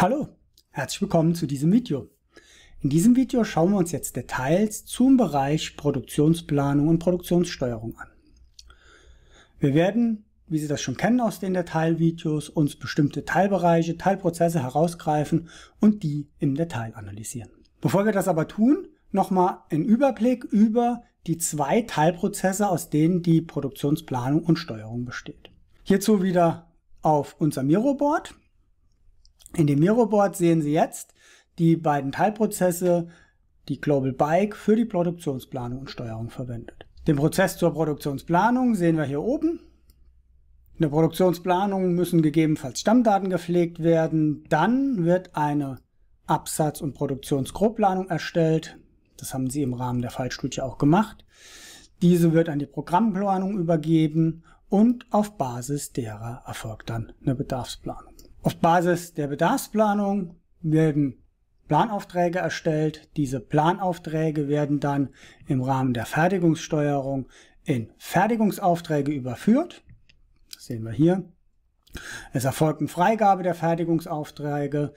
Hallo, herzlich willkommen zu diesem Video. In diesem Video schauen wir uns jetzt Details zum Bereich Produktionsplanung und Produktionssteuerung an. Wir werden, wie Sie das schon kennen aus den Detailvideos, uns bestimmte Teilbereiche, Teilprozesse herausgreifen und die im Detail analysieren. Bevor wir das aber tun, nochmal ein Überblick über die zwei Teilprozesse, aus denen die Produktionsplanung und Steuerung besteht. Hierzu wieder auf unser Miro-Board. In dem Miroboard sehen Sie jetzt die beiden Teilprozesse, die Global Bike für die Produktionsplanung und Steuerung verwendet. Den Prozess zur Produktionsplanung sehen wir hier oben. In der Produktionsplanung müssen gegebenenfalls Stammdaten gepflegt werden. Dann wird eine Absatz- und Produktionsgrobplanung erstellt. Das haben Sie im Rahmen der Fallstudie auch gemacht. Diese wird an die Programmplanung übergeben und auf Basis derer erfolgt dann eine Bedarfsplanung. Auf Basis der Bedarfsplanung werden Planaufträge erstellt. Diese Planaufträge werden dann im Rahmen der Fertigungssteuerung in Fertigungsaufträge überführt. Das sehen wir hier. Es erfolgt eine Freigabe der Fertigungsaufträge.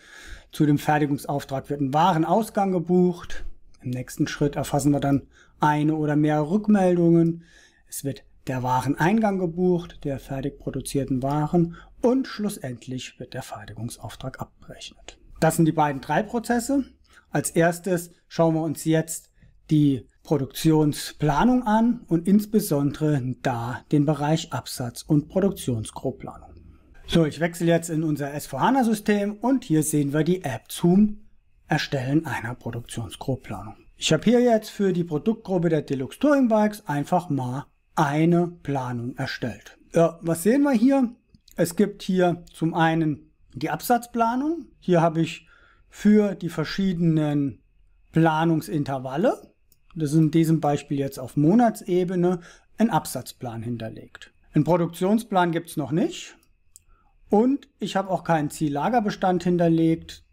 Zu dem Fertigungsauftrag wird ein Warenausgang gebucht. Im nächsten Schritt erfassen wir dann eine oder mehr Rückmeldungen. Es wird der Wareneingang gebucht, der fertig produzierten Waren und schlussendlich wird der Fertigungsauftrag abgerechnet. Das sind die beiden drei Prozesse. Als erstes schauen wir uns jetzt die Produktionsplanung an und insbesondere da den Bereich Absatz und Produktionsgrobplanung. So, ich wechsle jetzt in unser S4HANA-System und hier sehen wir die App zum Erstellen einer Produktionsgrobplanung. Ich habe hier jetzt für die Produktgruppe der Deluxe Touring Bikes einfach mal eine Planung erstellt. Ja, was sehen wir hier? Es gibt hier zum einen die Absatzplanung. Hier habe ich für die verschiedenen Planungsintervalle, das ist in diesem Beispiel jetzt auf Monatsebene, einen Absatzplan hinterlegt. Einen Produktionsplan gibt es noch nicht. Und ich habe auch keinen Ziellagerbestand hinterlegt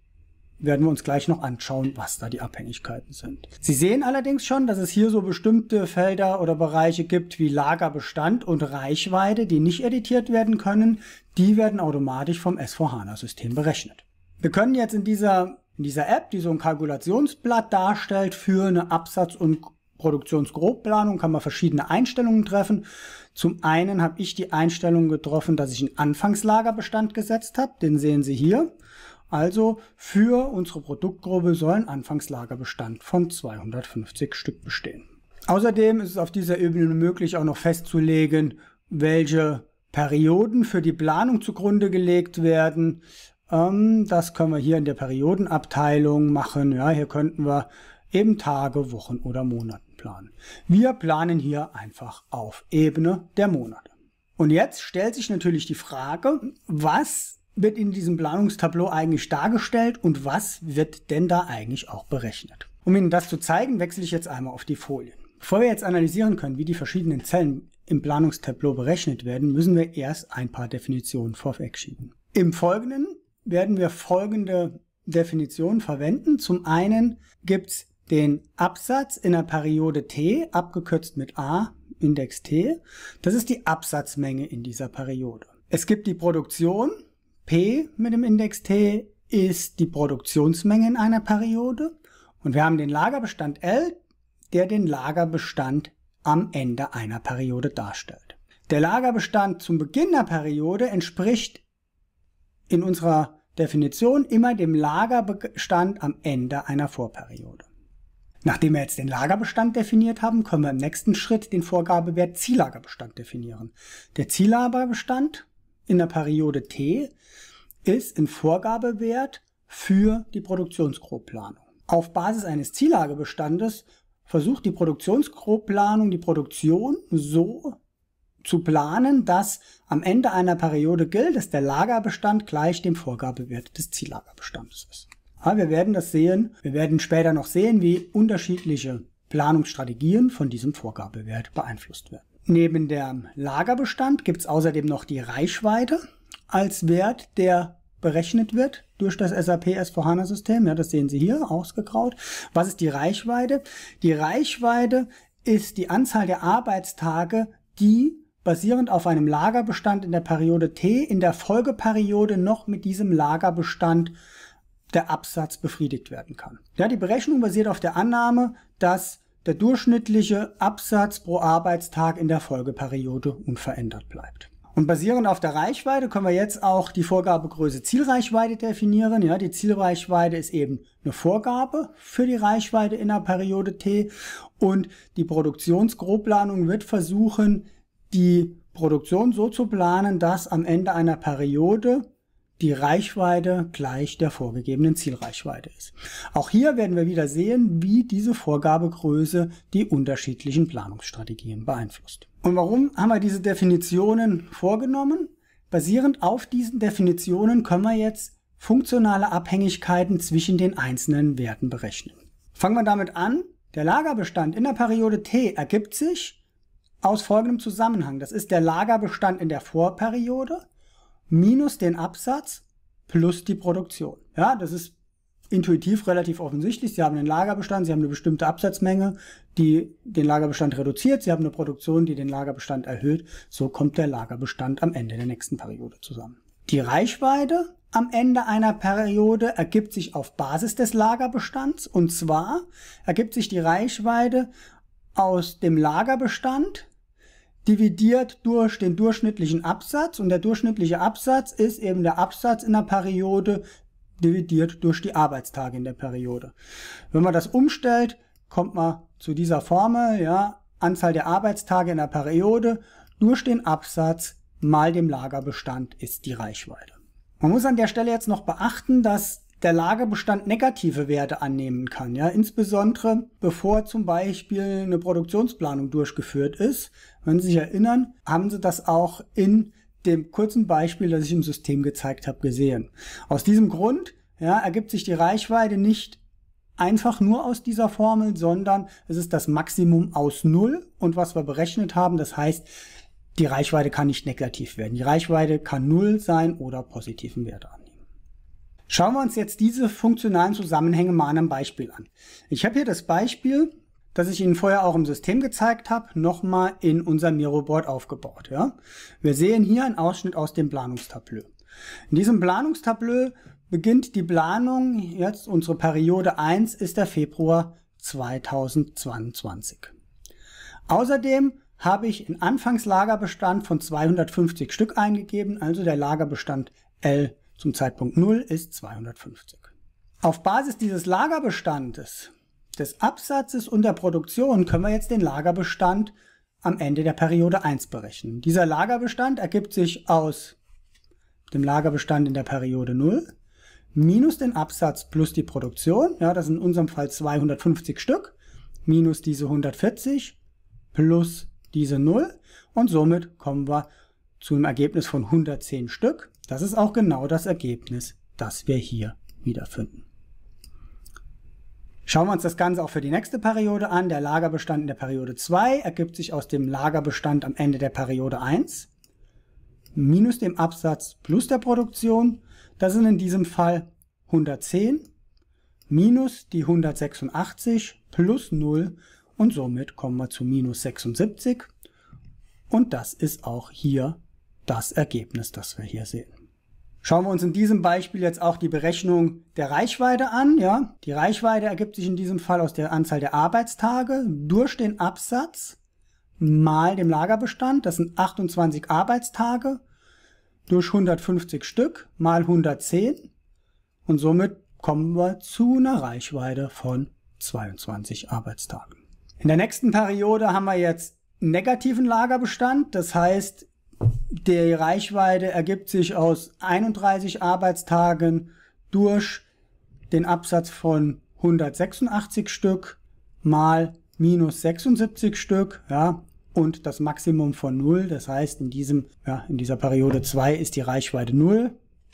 werden wir uns gleich noch anschauen, was da die Abhängigkeiten sind. Sie sehen allerdings schon, dass es hier so bestimmte Felder oder Bereiche gibt wie Lagerbestand und Reichweite, die nicht editiert werden können. Die werden automatisch vom S4HANA-System berechnet. Wir können jetzt in dieser, in dieser App, die so ein Kalkulationsblatt darstellt für eine Absatz- und Produktionsgrobplanung kann man verschiedene Einstellungen treffen. Zum einen habe ich die Einstellung getroffen, dass ich einen Anfangslagerbestand gesetzt habe. Den sehen Sie hier. Also für unsere Produktgruppe soll ein Anfangslagerbestand von 250 Stück bestehen. Außerdem ist es auf dieser Ebene möglich, auch noch festzulegen, welche Perioden für die Planung zugrunde gelegt werden. Ähm, das können wir hier in der Periodenabteilung machen. Ja, hier könnten wir eben Tage, Wochen oder Monaten planen. Wir planen hier einfach auf Ebene der Monate. Und jetzt stellt sich natürlich die Frage, was wird in diesem Planungstableau eigentlich dargestellt und was wird denn da eigentlich auch berechnet. Um Ihnen das zu zeigen, wechsle ich jetzt einmal auf die Folien. Bevor wir jetzt analysieren können, wie die verschiedenen Zellen im Planungstableau berechnet werden, müssen wir erst ein paar Definitionen vorweg schieben. Im Folgenden werden wir folgende Definitionen verwenden. Zum einen gibt es den Absatz in der Periode t, abgekürzt mit a, Index t. Das ist die Absatzmenge in dieser Periode. Es gibt die Produktion, P mit dem Index T ist die Produktionsmenge in einer Periode und wir haben den Lagerbestand L, der den Lagerbestand am Ende einer Periode darstellt. Der Lagerbestand zum Beginn der Periode entspricht in unserer Definition immer dem Lagerbestand am Ende einer Vorperiode. Nachdem wir jetzt den Lagerbestand definiert haben, können wir im nächsten Schritt den Vorgabewert Ziellagerbestand definieren. Der Ziellagerbestand in der Periode T ist ein Vorgabewert für die Produktionsgrobplanung. Auf Basis eines Ziellagebestandes versucht die Produktionsgrobplanung die Produktion so zu planen, dass am Ende einer Periode gilt, dass der Lagerbestand gleich dem Vorgabewert des Ziellagerbestandes ist. Aber wir werden das sehen. Wir werden später noch sehen, wie unterschiedliche Planungsstrategien von diesem Vorgabewert beeinflusst werden. Neben dem Lagerbestand gibt es außerdem noch die Reichweite als Wert, der berechnet wird durch das SAP S4HANA-System. Ja, das sehen Sie hier ausgegraut. Was ist die Reichweite? Die Reichweite ist die Anzahl der Arbeitstage, die basierend auf einem Lagerbestand in der Periode T in der Folgeperiode noch mit diesem Lagerbestand der Absatz befriedigt werden kann. Ja, die Berechnung basiert auf der Annahme, dass der durchschnittliche Absatz pro Arbeitstag in der Folgeperiode unverändert bleibt. Und basierend auf der Reichweite können wir jetzt auch die Vorgabegröße Zielreichweite definieren. Ja, die Zielreichweite ist eben eine Vorgabe für die Reichweite in der Periode T und die Produktionsgrobplanung wird versuchen, die Produktion so zu planen, dass am Ende einer Periode die Reichweite gleich der vorgegebenen Zielreichweite ist. Auch hier werden wir wieder sehen, wie diese Vorgabegröße die unterschiedlichen Planungsstrategien beeinflusst. Und warum haben wir diese Definitionen vorgenommen? Basierend auf diesen Definitionen können wir jetzt funktionale Abhängigkeiten zwischen den einzelnen Werten berechnen. Fangen wir damit an. Der Lagerbestand in der Periode T ergibt sich aus folgendem Zusammenhang. Das ist der Lagerbestand in der Vorperiode minus den Absatz plus die Produktion. Ja, das ist intuitiv relativ offensichtlich. Sie haben einen Lagerbestand, Sie haben eine bestimmte Absatzmenge, die den Lagerbestand reduziert, Sie haben eine Produktion, die den Lagerbestand erhöht. So kommt der Lagerbestand am Ende der nächsten Periode zusammen. Die Reichweite am Ende einer Periode ergibt sich auf Basis des Lagerbestands und zwar ergibt sich die Reichweite aus dem Lagerbestand dividiert durch den durchschnittlichen Absatz und der durchschnittliche Absatz ist eben der Absatz in der Periode dividiert durch die Arbeitstage in der Periode. Wenn man das umstellt, kommt man zu dieser Formel, ja, Anzahl der Arbeitstage in der Periode durch den Absatz mal dem Lagerbestand ist die Reichweite. Man muss an der Stelle jetzt noch beachten, dass der Lagerbestand negative Werte annehmen kann. Ja? Insbesondere bevor zum Beispiel eine Produktionsplanung durchgeführt ist. Wenn Sie sich erinnern, haben Sie das auch in dem kurzen Beispiel, das ich im System gezeigt habe, gesehen. Aus diesem Grund ja, ergibt sich die Reichweite nicht einfach nur aus dieser Formel, sondern es ist das Maximum aus Null und was wir berechnet haben. Das heißt, die Reichweite kann nicht negativ werden. Die Reichweite kann Null sein oder positiven Wert an. Schauen wir uns jetzt diese funktionalen Zusammenhänge mal an einem Beispiel an. Ich habe hier das Beispiel, das ich Ihnen vorher auch im System gezeigt habe, nochmal in unser Miroboard aufgebaut. Ja? Wir sehen hier einen Ausschnitt aus dem Planungstableau. In diesem Planungstableau beginnt die Planung, jetzt unsere Periode 1 ist der Februar 2022. Außerdem habe ich einen Anfangslagerbestand von 250 Stück eingegeben, also der Lagerbestand L zum Zeitpunkt 0 ist 250. Auf Basis dieses Lagerbestandes, des Absatzes und der Produktion können wir jetzt den Lagerbestand am Ende der Periode 1 berechnen. Dieser Lagerbestand ergibt sich aus dem Lagerbestand in der Periode 0 minus den Absatz plus die Produktion, ja, das sind in unserem Fall 250 Stück, minus diese 140 plus diese 0 und somit kommen wir zu einem Ergebnis von 110 Stück das ist auch genau das Ergebnis, das wir hier wiederfinden. Schauen wir uns das Ganze auch für die nächste Periode an. Der Lagerbestand in der Periode 2 ergibt sich aus dem Lagerbestand am Ende der Periode 1 minus dem Absatz plus der Produktion. Das sind in diesem Fall 110 minus die 186 plus 0 und somit kommen wir zu minus 76. Und das ist auch hier das Ergebnis, das wir hier sehen. Schauen wir uns in diesem Beispiel jetzt auch die Berechnung der Reichweite an. Ja? Die Reichweite ergibt sich in diesem Fall aus der Anzahl der Arbeitstage durch den Absatz mal dem Lagerbestand. Das sind 28 Arbeitstage durch 150 Stück mal 110. Und somit kommen wir zu einer Reichweite von 22 Arbeitstagen. In der nächsten Periode haben wir jetzt negativen Lagerbestand. Das heißt, die Reichweite ergibt sich aus 31 Arbeitstagen durch den Absatz von 186 Stück mal minus 76 Stück, ja, und das Maximum von 0. Das heißt, in, diesem, ja, in dieser Periode 2 ist die Reichweite 0.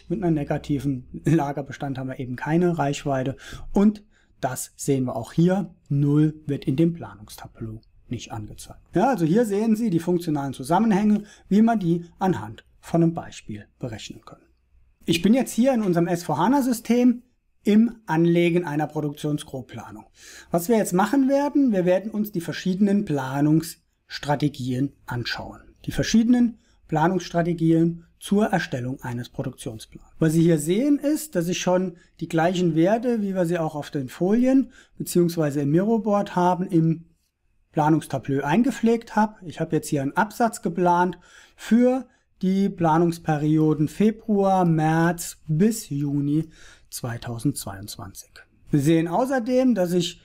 Mit einem negativen Lagerbestand haben wir eben keine Reichweite. Und das sehen wir auch hier. 0 wird in dem Planungstableau nicht angezeigt. Ja, also hier sehen Sie die funktionalen Zusammenhänge, wie man die anhand von einem Beispiel berechnen kann. Ich bin jetzt hier in unserem S4HANA-System im Anlegen einer Produktionsgrobplanung. Was wir jetzt machen werden, wir werden uns die verschiedenen Planungsstrategien anschauen. Die verschiedenen Planungsstrategien zur Erstellung eines Produktionsplans. Was Sie hier sehen ist, dass ich schon die gleichen Werte, wie wir sie auch auf den Folien bzw. im Miroboard haben, im Planungstableau eingepflegt habe. Ich habe jetzt hier einen Absatz geplant für die Planungsperioden Februar, März bis Juni 2022. Wir sehen außerdem, dass ich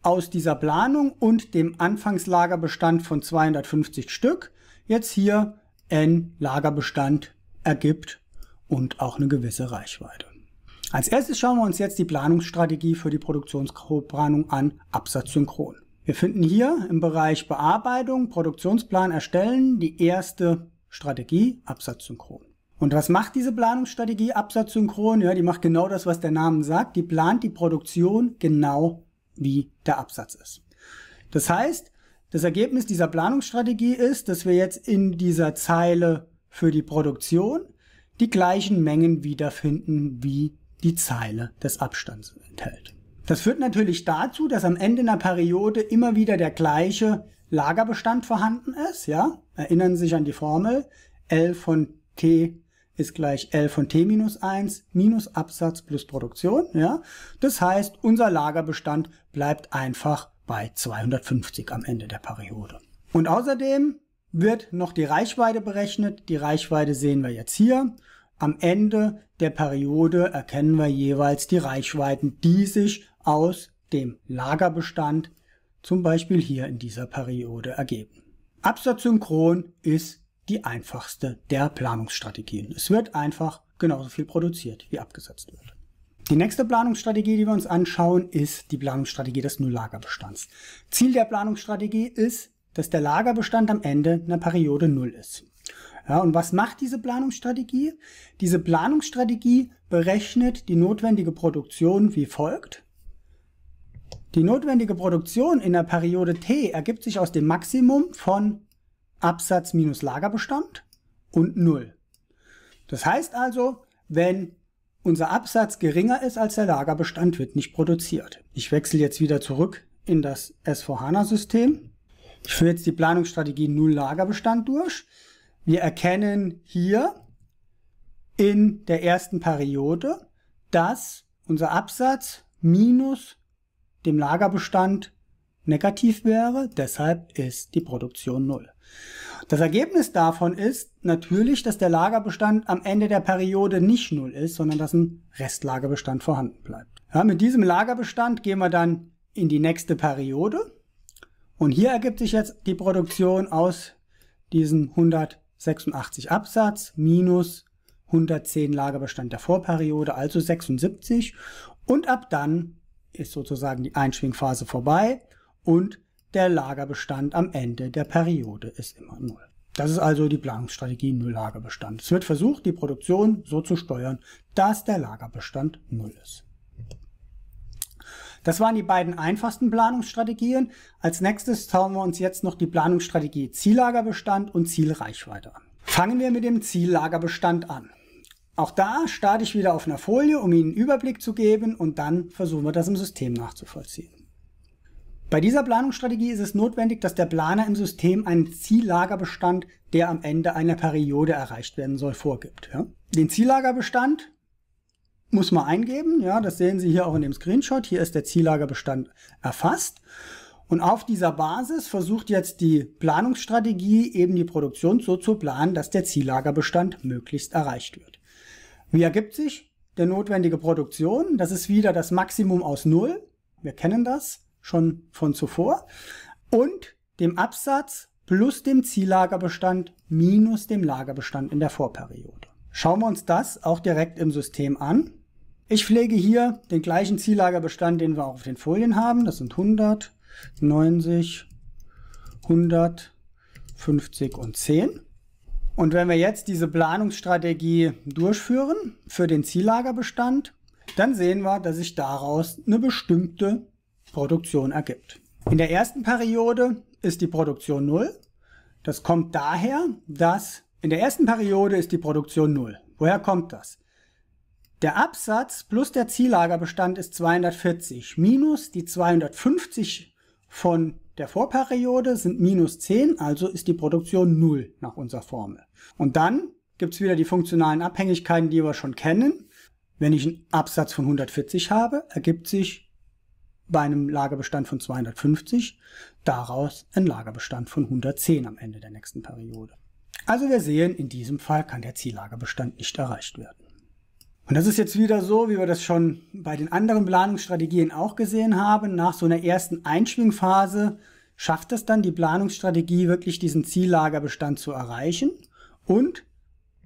aus dieser Planung und dem Anfangslagerbestand von 250 Stück jetzt hier N Lagerbestand ergibt und auch eine gewisse Reichweite. Als erstes schauen wir uns jetzt die Planungsstrategie für die Produktionsplanung an, absatzsynchron. Wir finden hier im Bereich Bearbeitung, Produktionsplan erstellen die erste Strategie absatzsynchron. Und was macht diese Planungsstrategie absatzsynchron? Ja, die macht genau das, was der Name sagt. Die plant die Produktion genau wie der Absatz ist. Das heißt, das Ergebnis dieser Planungsstrategie ist, dass wir jetzt in dieser Zeile für die Produktion die gleichen Mengen wiederfinden, wie die Zeile des Abstands enthält. Das führt natürlich dazu, dass am Ende einer Periode immer wieder der gleiche Lagerbestand vorhanden ist. Ja? Erinnern Sie sich an die Formel L von T ist gleich L von T minus 1 minus Absatz plus Produktion. Ja? Das heißt, unser Lagerbestand bleibt einfach bei 250 am Ende der Periode. Und außerdem wird noch die Reichweite berechnet. Die Reichweite sehen wir jetzt hier. Am Ende der Periode erkennen wir jeweils die Reichweiten, die sich aus dem Lagerbestand, zum Beispiel hier in dieser Periode, ergeben. Absatzsynchron ist die einfachste der Planungsstrategien. Es wird einfach genauso viel produziert, wie abgesetzt wird. Die nächste Planungsstrategie, die wir uns anschauen, ist die Planungsstrategie des Nulllagerbestands. Ziel der Planungsstrategie ist, dass der Lagerbestand am Ende einer Periode Null ist. Ja, und was macht diese Planungsstrategie? Diese Planungsstrategie berechnet die notwendige Produktion wie folgt. Die notwendige Produktion in der Periode T ergibt sich aus dem Maximum von Absatz minus Lagerbestand und 0. Das heißt also, wenn unser Absatz geringer ist als der Lagerbestand, wird nicht produziert. Ich wechsle jetzt wieder zurück in das S4HANA-System. Ich führe jetzt die Planungsstrategie Null Lagerbestand durch. Wir erkennen hier in der ersten Periode, dass unser Absatz minus dem Lagerbestand negativ wäre, deshalb ist die Produktion null. Das Ergebnis davon ist natürlich, dass der Lagerbestand am Ende der Periode nicht null ist, sondern dass ein Restlagerbestand vorhanden bleibt. Ja, mit diesem Lagerbestand gehen wir dann in die nächste Periode und hier ergibt sich jetzt die Produktion aus diesem 186 Absatz minus 110 Lagerbestand der Vorperiode, also 76 und ab dann ist sozusagen die Einschwingphase vorbei und der Lagerbestand am Ende der Periode ist immer null. Das ist also die Planungsstrategie Null-Lagerbestand. Es wird versucht, die Produktion so zu steuern, dass der Lagerbestand null ist. Das waren die beiden einfachsten Planungsstrategien. Als nächstes schauen wir uns jetzt noch die Planungsstrategie Ziellagerbestand und Zielreichweite an. Fangen wir mit dem Ziellagerbestand an. Auch da starte ich wieder auf einer Folie, um Ihnen einen Überblick zu geben und dann versuchen wir das im System nachzuvollziehen. Bei dieser Planungsstrategie ist es notwendig, dass der Planer im System einen Ziellagerbestand, der am Ende einer Periode erreicht werden soll, vorgibt. Ja. Den Ziellagerbestand muss man eingeben. Ja, das sehen Sie hier auch in dem Screenshot. Hier ist der Ziellagerbestand erfasst. Und auf dieser Basis versucht jetzt die Planungsstrategie eben die Produktion so zu planen, dass der Ziellagerbestand möglichst erreicht wird. Wie ergibt sich der notwendige Produktion? Das ist wieder das Maximum aus Null. Wir kennen das schon von zuvor. Und dem Absatz plus dem Ziellagerbestand minus dem Lagerbestand in der Vorperiode. Schauen wir uns das auch direkt im System an. Ich pflege hier den gleichen Ziellagerbestand, den wir auch auf den Folien haben. Das sind 100, 90, 100, 50 und 10. Und wenn wir jetzt diese Planungsstrategie durchführen für den Ziellagerbestand, dann sehen wir, dass sich daraus eine bestimmte Produktion ergibt. In der ersten Periode ist die Produktion 0. Das kommt daher, dass in der ersten Periode ist die Produktion 0. Woher kommt das? Der Absatz plus der Ziellagerbestand ist 240 minus die 250 von der Vorperiode sind minus 10, also ist die Produktion 0 nach unserer Formel. Und dann gibt es wieder die funktionalen Abhängigkeiten, die wir schon kennen. Wenn ich einen Absatz von 140 habe, ergibt sich bei einem Lagerbestand von 250 daraus ein Lagerbestand von 110 am Ende der nächsten Periode. Also wir sehen, in diesem Fall kann der Ziellagerbestand nicht erreicht werden. Und das ist jetzt wieder so, wie wir das schon bei den anderen Planungsstrategien auch gesehen haben. Nach so einer ersten Einschwingphase schafft es dann die Planungsstrategie wirklich diesen Ziellagerbestand zu erreichen und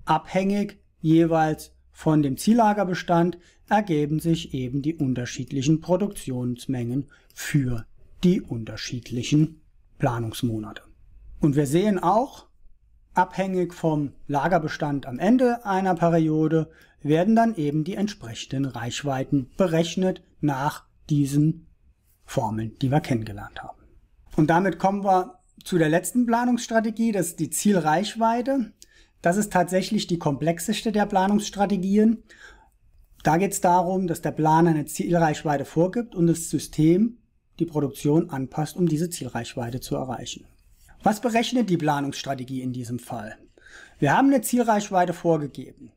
abhängig jeweils von dem Ziellagerbestand ergeben sich eben die unterschiedlichen Produktionsmengen für die unterschiedlichen Planungsmonate. Und wir sehen auch, abhängig vom Lagerbestand am Ende einer Periode werden dann eben die entsprechenden Reichweiten berechnet nach diesen Formeln, die wir kennengelernt haben. Und damit kommen wir zu der letzten Planungsstrategie, das ist die Zielreichweite. Das ist tatsächlich die komplexeste der Planungsstrategien. Da geht es darum, dass der Planer eine Zielreichweite vorgibt und das System die Produktion anpasst, um diese Zielreichweite zu erreichen. Was berechnet die Planungsstrategie in diesem Fall? Wir haben eine Zielreichweite vorgegeben.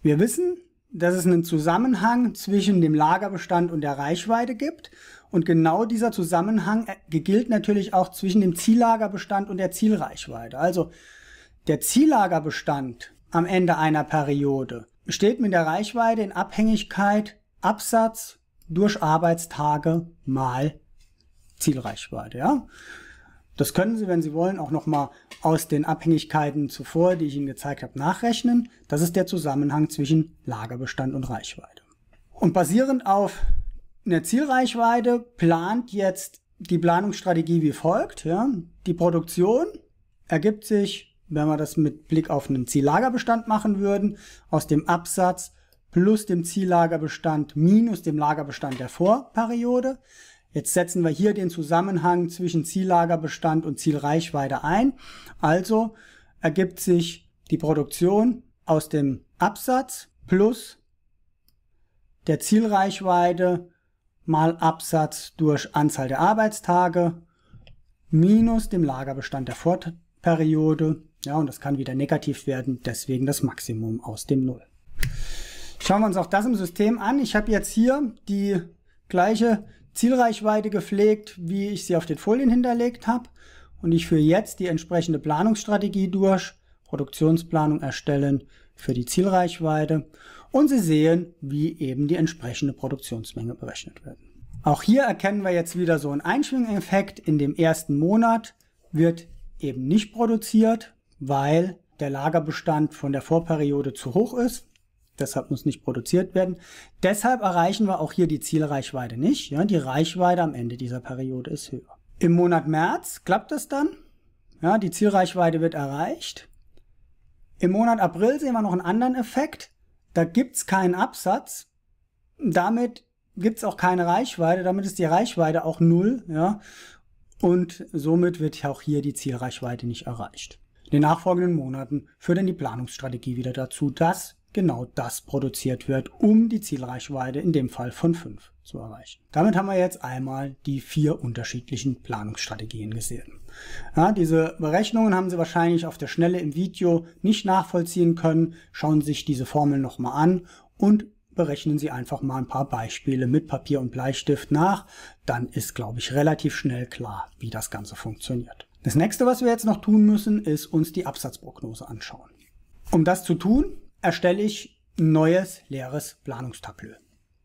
Wir wissen, dass es einen Zusammenhang zwischen dem Lagerbestand und der Reichweite gibt. Und genau dieser Zusammenhang äh, gilt natürlich auch zwischen dem Ziellagerbestand und der Zielreichweite. Also der Ziellagerbestand am Ende einer Periode steht mit der Reichweite in Abhängigkeit Absatz durch Arbeitstage mal Zielreichweite. Ja? Das können Sie, wenn Sie wollen, auch nochmal aus den Abhängigkeiten zuvor, die ich Ihnen gezeigt habe, nachrechnen. Das ist der Zusammenhang zwischen Lagerbestand und Reichweite. Und basierend auf einer Zielreichweite plant jetzt die Planungsstrategie wie folgt. Ja? Die Produktion ergibt sich wenn wir das mit Blick auf einen Ziellagerbestand machen würden, aus dem Absatz plus dem Ziellagerbestand minus dem Lagerbestand der Vorperiode. Jetzt setzen wir hier den Zusammenhang zwischen Ziellagerbestand und Zielreichweite ein. Also ergibt sich die Produktion aus dem Absatz plus der Zielreichweite mal Absatz durch Anzahl der Arbeitstage minus dem Lagerbestand der Vorperiode ja, und das kann wieder negativ werden, deswegen das Maximum aus dem Null. Schauen wir uns auch das im System an. Ich habe jetzt hier die gleiche Zielreichweite gepflegt, wie ich sie auf den Folien hinterlegt habe. Und ich führe jetzt die entsprechende Planungsstrategie durch, Produktionsplanung erstellen für die Zielreichweite. Und Sie sehen, wie eben die entsprechende Produktionsmenge berechnet wird. Auch hier erkennen wir jetzt wieder so einen Einschwingeffekt. In dem ersten Monat wird eben nicht produziert weil der Lagerbestand von der Vorperiode zu hoch ist. Deshalb muss nicht produziert werden. Deshalb erreichen wir auch hier die Zielreichweite nicht. Ja, die Reichweite am Ende dieser Periode ist höher. Im Monat März klappt das dann. Ja, die Zielreichweite wird erreicht. Im Monat April sehen wir noch einen anderen Effekt. Da gibt's keinen Absatz. Damit gibt's auch keine Reichweite. Damit ist die Reichweite auch null. Ja. Und somit wird auch hier die Zielreichweite nicht erreicht. In den nachfolgenden Monaten führt dann die Planungsstrategie wieder dazu, dass genau das produziert wird, um die Zielreichweite in dem Fall von 5 zu erreichen. Damit haben wir jetzt einmal die vier unterschiedlichen Planungsstrategien gesehen. Ja, diese Berechnungen haben Sie wahrscheinlich auf der Schnelle im Video nicht nachvollziehen können. Schauen Sie sich diese Formel nochmal an und berechnen Sie einfach mal ein paar Beispiele mit Papier und Bleistift nach. Dann ist, glaube ich, relativ schnell klar, wie das Ganze funktioniert. Das nächste, was wir jetzt noch tun müssen, ist uns die Absatzprognose anschauen. Um das zu tun, erstelle ich ein neues leeres Planungstableau.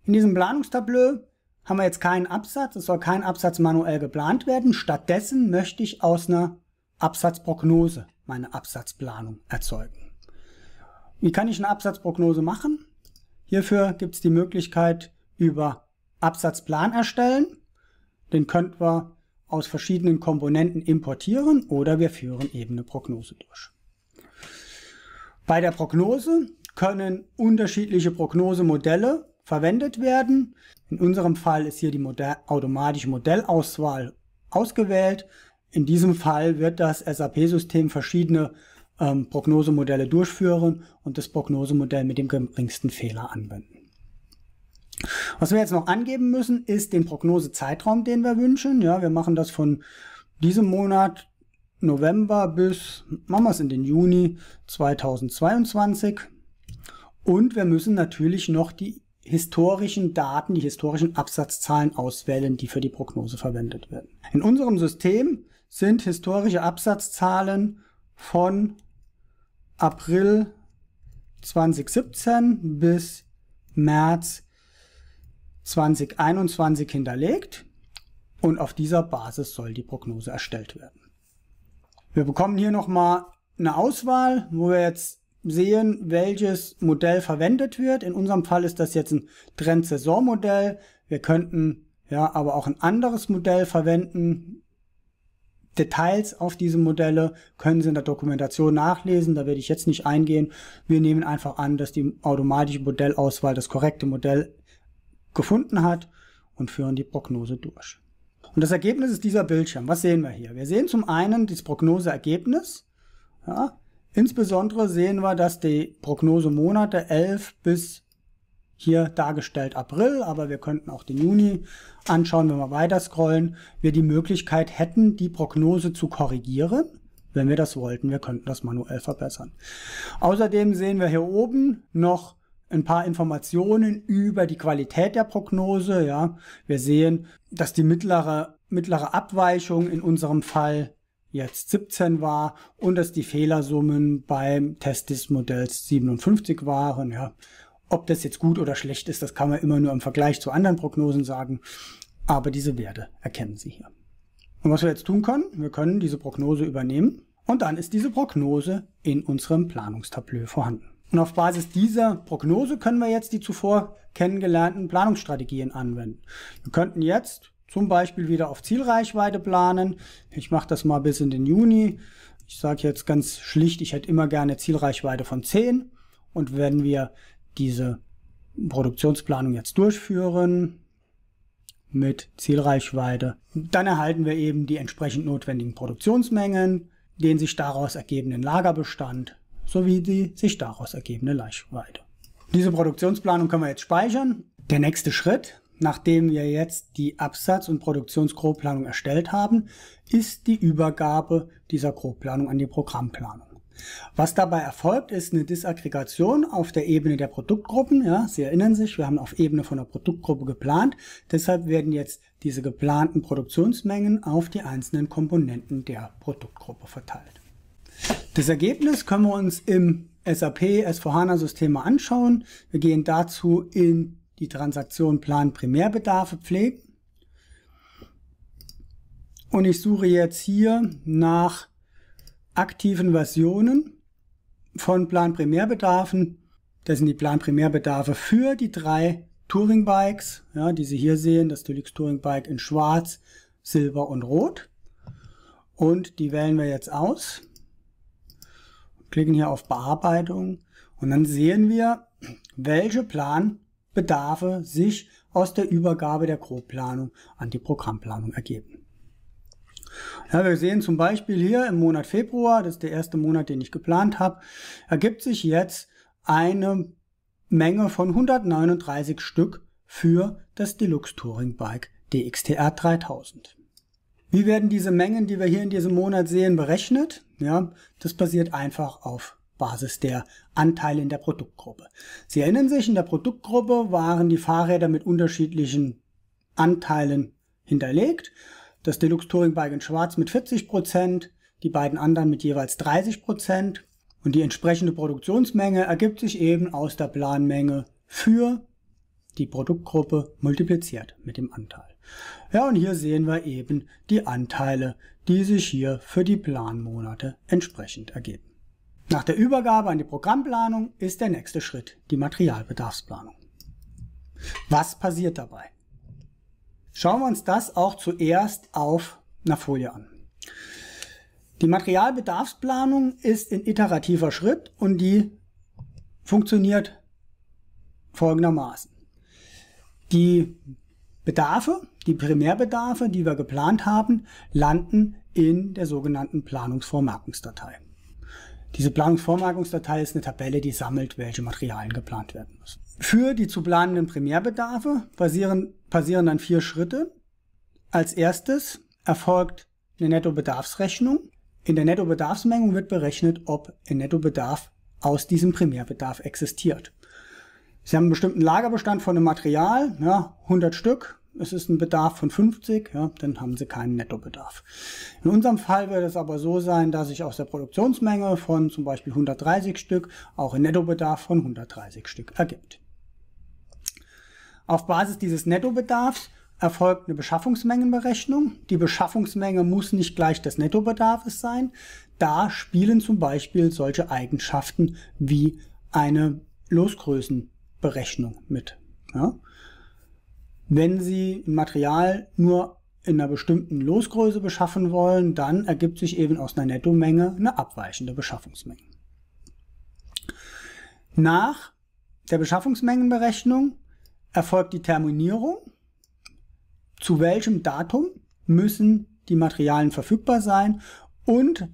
In diesem Planungstableau haben wir jetzt keinen Absatz, es soll kein Absatz manuell geplant werden. Stattdessen möchte ich aus einer Absatzprognose meine Absatzplanung erzeugen. Wie kann ich eine Absatzprognose machen? Hierfür gibt es die Möglichkeit über Absatzplan erstellen. Den könnten wir aus verschiedenen Komponenten importieren oder wir führen eben eine Prognose durch. Bei der Prognose können unterschiedliche Prognosemodelle verwendet werden. In unserem Fall ist hier die Modell automatische Modellauswahl ausgewählt. In diesem Fall wird das SAP-System verschiedene ähm, Prognosemodelle durchführen und das Prognosemodell mit dem geringsten Fehler anwenden. Was wir jetzt noch angeben müssen, ist den Prognosezeitraum, den wir wünschen. Ja, wir machen das von diesem Monat November bis, machen wir es in den Juni 2022. Und wir müssen natürlich noch die historischen Daten, die historischen Absatzzahlen auswählen, die für die Prognose verwendet werden. In unserem System sind historische Absatzzahlen von April 2017 bis März 2021 hinterlegt und auf dieser Basis soll die Prognose erstellt werden. Wir bekommen hier nochmal eine Auswahl, wo wir jetzt sehen, welches Modell verwendet wird. In unserem Fall ist das jetzt ein Trendsaisonmodell. Wir könnten ja aber auch ein anderes Modell verwenden. Details auf diese Modelle können Sie in der Dokumentation nachlesen. Da werde ich jetzt nicht eingehen. Wir nehmen einfach an, dass die automatische Modellauswahl das korrekte Modell gefunden hat und führen die Prognose durch. Und das Ergebnis ist dieser Bildschirm. Was sehen wir hier? Wir sehen zum einen das Prognoseergebnis. Ja, insbesondere sehen wir, dass die Prognose Monate 11 bis hier dargestellt April, aber wir könnten auch den Juni anschauen, wenn wir weiter scrollen, wir die Möglichkeit hätten, die Prognose zu korrigieren, wenn wir das wollten. Wir könnten das manuell verbessern. Außerdem sehen wir hier oben noch ein paar Informationen über die Qualität der Prognose. Ja, wir sehen, dass die mittlere, mittlere Abweichung in unserem Fall jetzt 17 war und dass die Fehlersummen beim Test des Modells 57 waren. Ja, ob das jetzt gut oder schlecht ist, das kann man immer nur im Vergleich zu anderen Prognosen sagen. Aber diese Werte erkennen Sie hier. Und was wir jetzt tun können, wir können diese Prognose übernehmen und dann ist diese Prognose in unserem Planungstableau vorhanden. Und auf Basis dieser Prognose können wir jetzt die zuvor kennengelernten Planungsstrategien anwenden. Wir könnten jetzt zum Beispiel wieder auf Zielreichweite planen. Ich mache das mal bis in den Juni. Ich sage jetzt ganz schlicht, ich hätte immer gerne Zielreichweite von 10. Und wenn wir diese Produktionsplanung jetzt durchführen mit Zielreichweite, dann erhalten wir eben die entsprechend notwendigen Produktionsmengen, den sich daraus ergebenden Lagerbestand sowie die sich daraus ergebende Leichweite. Diese Produktionsplanung können wir jetzt speichern. Der nächste Schritt, nachdem wir jetzt die Absatz- und Produktionsgrobplanung erstellt haben, ist die Übergabe dieser Grobplanung an die Programmplanung. Was dabei erfolgt, ist eine Disaggregation auf der Ebene der Produktgruppen. Ja, Sie erinnern sich, wir haben auf Ebene von der Produktgruppe geplant. Deshalb werden jetzt diese geplanten Produktionsmengen auf die einzelnen Komponenten der Produktgruppe verteilt. Das Ergebnis können wir uns im SAP S4HANA-System mal anschauen. Wir gehen dazu in die Transaktion Plan Primärbedarfe pflegen. Und ich suche jetzt hier nach aktiven Versionen von Plan Primärbedarfen. Das sind die Plan Primärbedarfe für die drei Touring Bikes, ja, die Sie hier sehen, das Deluxe Touring Bike in schwarz, silber und rot. Und die wählen wir jetzt aus klicken hier auf Bearbeitung und dann sehen wir, welche Planbedarfe sich aus der Übergabe der Grobplanung an die Programmplanung ergeben. Ja, wir sehen zum Beispiel hier im Monat Februar, das ist der erste Monat, den ich geplant habe, ergibt sich jetzt eine Menge von 139 Stück für das Deluxe Touring Bike DXTR 3000. Wie werden diese Mengen, die wir hier in diesem Monat sehen, berechnet? Ja, das passiert einfach auf Basis der Anteile in der Produktgruppe. Sie erinnern sich, in der Produktgruppe waren die Fahrräder mit unterschiedlichen Anteilen hinterlegt. Das Deluxe Touring Bike in Schwarz mit 40%, Prozent, die beiden anderen mit jeweils 30%. Prozent Und die entsprechende Produktionsmenge ergibt sich eben aus der Planmenge für die Produktgruppe multipliziert mit dem Anteil. Ja, und hier sehen wir eben die Anteile, die sich hier für die Planmonate entsprechend ergeben. Nach der Übergabe an die Programmplanung ist der nächste Schritt die Materialbedarfsplanung. Was passiert dabei? Schauen wir uns das auch zuerst auf einer Folie an. Die Materialbedarfsplanung ist ein iterativer Schritt und die funktioniert folgendermaßen. Die Bedarfe die Primärbedarfe, die wir geplant haben, landen in der sogenannten Planungsvormarkungsdatei. Diese Planungsvormarkungsdatei ist eine Tabelle, die sammelt, welche Materialien geplant werden müssen. Für die zu planenden Primärbedarfe passieren, passieren dann vier Schritte. Als erstes erfolgt eine Nettobedarfsrechnung. In der Nettobedarfsmenge wird berechnet, ob ein Nettobedarf aus diesem Primärbedarf existiert. Sie haben einen bestimmten Lagerbestand von einem Material, ja, 100 Stück, es ist ein Bedarf von 50, ja, dann haben Sie keinen Nettobedarf. In unserem Fall wird es aber so sein, dass ich aus der Produktionsmenge von zum Beispiel 130 Stück auch einen Nettobedarf von 130 Stück ergibt. Auf Basis dieses Nettobedarfs erfolgt eine Beschaffungsmengenberechnung. Die Beschaffungsmenge muss nicht gleich des Nettobedarfs sein. Da spielen zum Beispiel solche Eigenschaften wie eine Losgrößenberechnung mit. Ja. Wenn Sie Material nur in einer bestimmten Losgröße beschaffen wollen, dann ergibt sich eben aus einer Nettomenge eine abweichende Beschaffungsmenge. Nach der Beschaffungsmengenberechnung erfolgt die Terminierung. Zu welchem Datum müssen die Materialien verfügbar sein? Und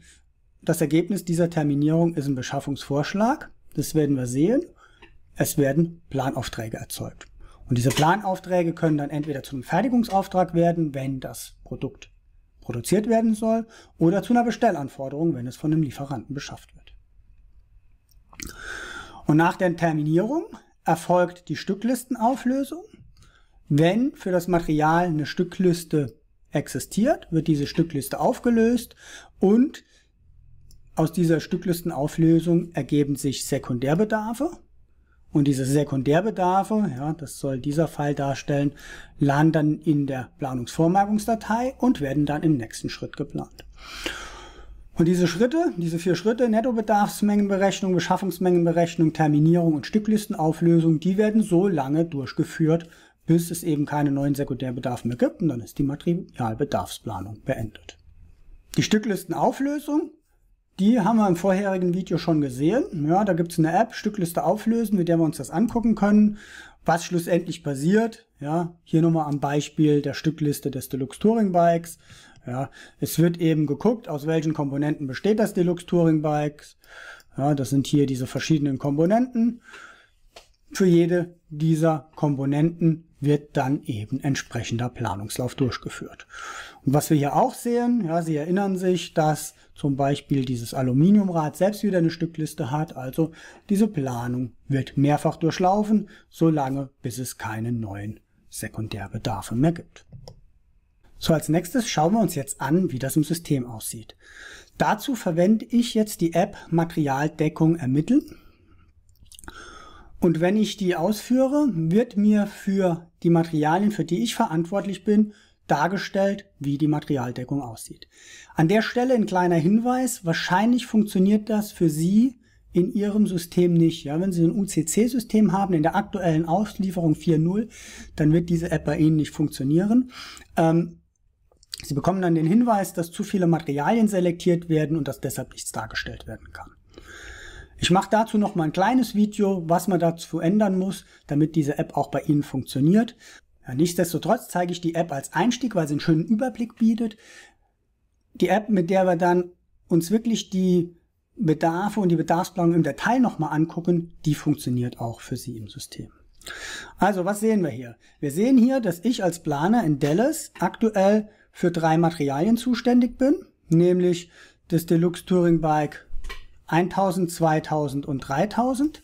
das Ergebnis dieser Terminierung ist ein Beschaffungsvorschlag. Das werden wir sehen. Es werden Planaufträge erzeugt. Und diese Planaufträge können dann entweder zum Fertigungsauftrag werden, wenn das Produkt produziert werden soll, oder zu einer Bestellanforderung, wenn es von einem Lieferanten beschafft wird. Und nach der Terminierung erfolgt die Stücklistenauflösung. Wenn für das Material eine Stückliste existiert, wird diese Stückliste aufgelöst und aus dieser Stücklistenauflösung ergeben sich Sekundärbedarfe und diese Sekundärbedarfe, ja, das soll dieser Fall darstellen, landen dann in der Planungsvormerkungsdatei und werden dann im nächsten Schritt geplant. Und diese Schritte, diese vier Schritte, Nettobedarfsmengenberechnung, Beschaffungsmengenberechnung, Terminierung und Stücklistenauflösung, die werden so lange durchgeführt, bis es eben keine neuen Sekundärbedarf mehr gibt und dann ist die Materialbedarfsplanung beendet. Die Stücklistenauflösung, die haben wir im vorherigen Video schon gesehen. Ja, da gibt es eine App, Stückliste auflösen, mit der wir uns das angucken können, was schlussendlich passiert. Ja, hier nochmal am Beispiel der Stückliste des Deluxe Touring Bikes. Ja, es wird eben geguckt, aus welchen Komponenten besteht das Deluxe Touring Bikes. Ja, das sind hier diese verschiedenen Komponenten. Für jede dieser Komponenten wird dann eben entsprechender Planungslauf durchgeführt. Und was wir hier auch sehen, ja, Sie erinnern sich, dass zum Beispiel dieses Aluminiumrad selbst wieder eine Stückliste hat, also diese Planung wird mehrfach durchlaufen, solange bis es keine neuen Sekundärbedarfe mehr gibt. So, als nächstes schauen wir uns jetzt an, wie das im System aussieht. Dazu verwende ich jetzt die App Materialdeckung ermitteln und wenn ich die ausführe, wird mir für die Materialien, für die ich verantwortlich bin, dargestellt, wie die Materialdeckung aussieht. An der Stelle ein kleiner Hinweis, wahrscheinlich funktioniert das für Sie in Ihrem System nicht. Ja, wenn Sie ein UCC-System haben in der aktuellen Auslieferung 4.0, dann wird diese App bei Ihnen nicht funktionieren. Ähm, Sie bekommen dann den Hinweis, dass zu viele Materialien selektiert werden und dass deshalb nichts dargestellt werden kann. Ich mache dazu noch mal ein kleines Video, was man dazu ändern muss, damit diese App auch bei Ihnen funktioniert. nichtsdestotrotz zeige ich die App als Einstieg, weil sie einen schönen Überblick bietet. Die App, mit der wir dann uns wirklich die Bedarfe und die Bedarfsplanung im Detail nochmal angucken, die funktioniert auch für Sie im System. Also, was sehen wir hier? Wir sehen hier, dass ich als Planer in Dallas aktuell für drei Materialien zuständig bin, nämlich das Deluxe Touring Bike 1000, 2000 und 3000.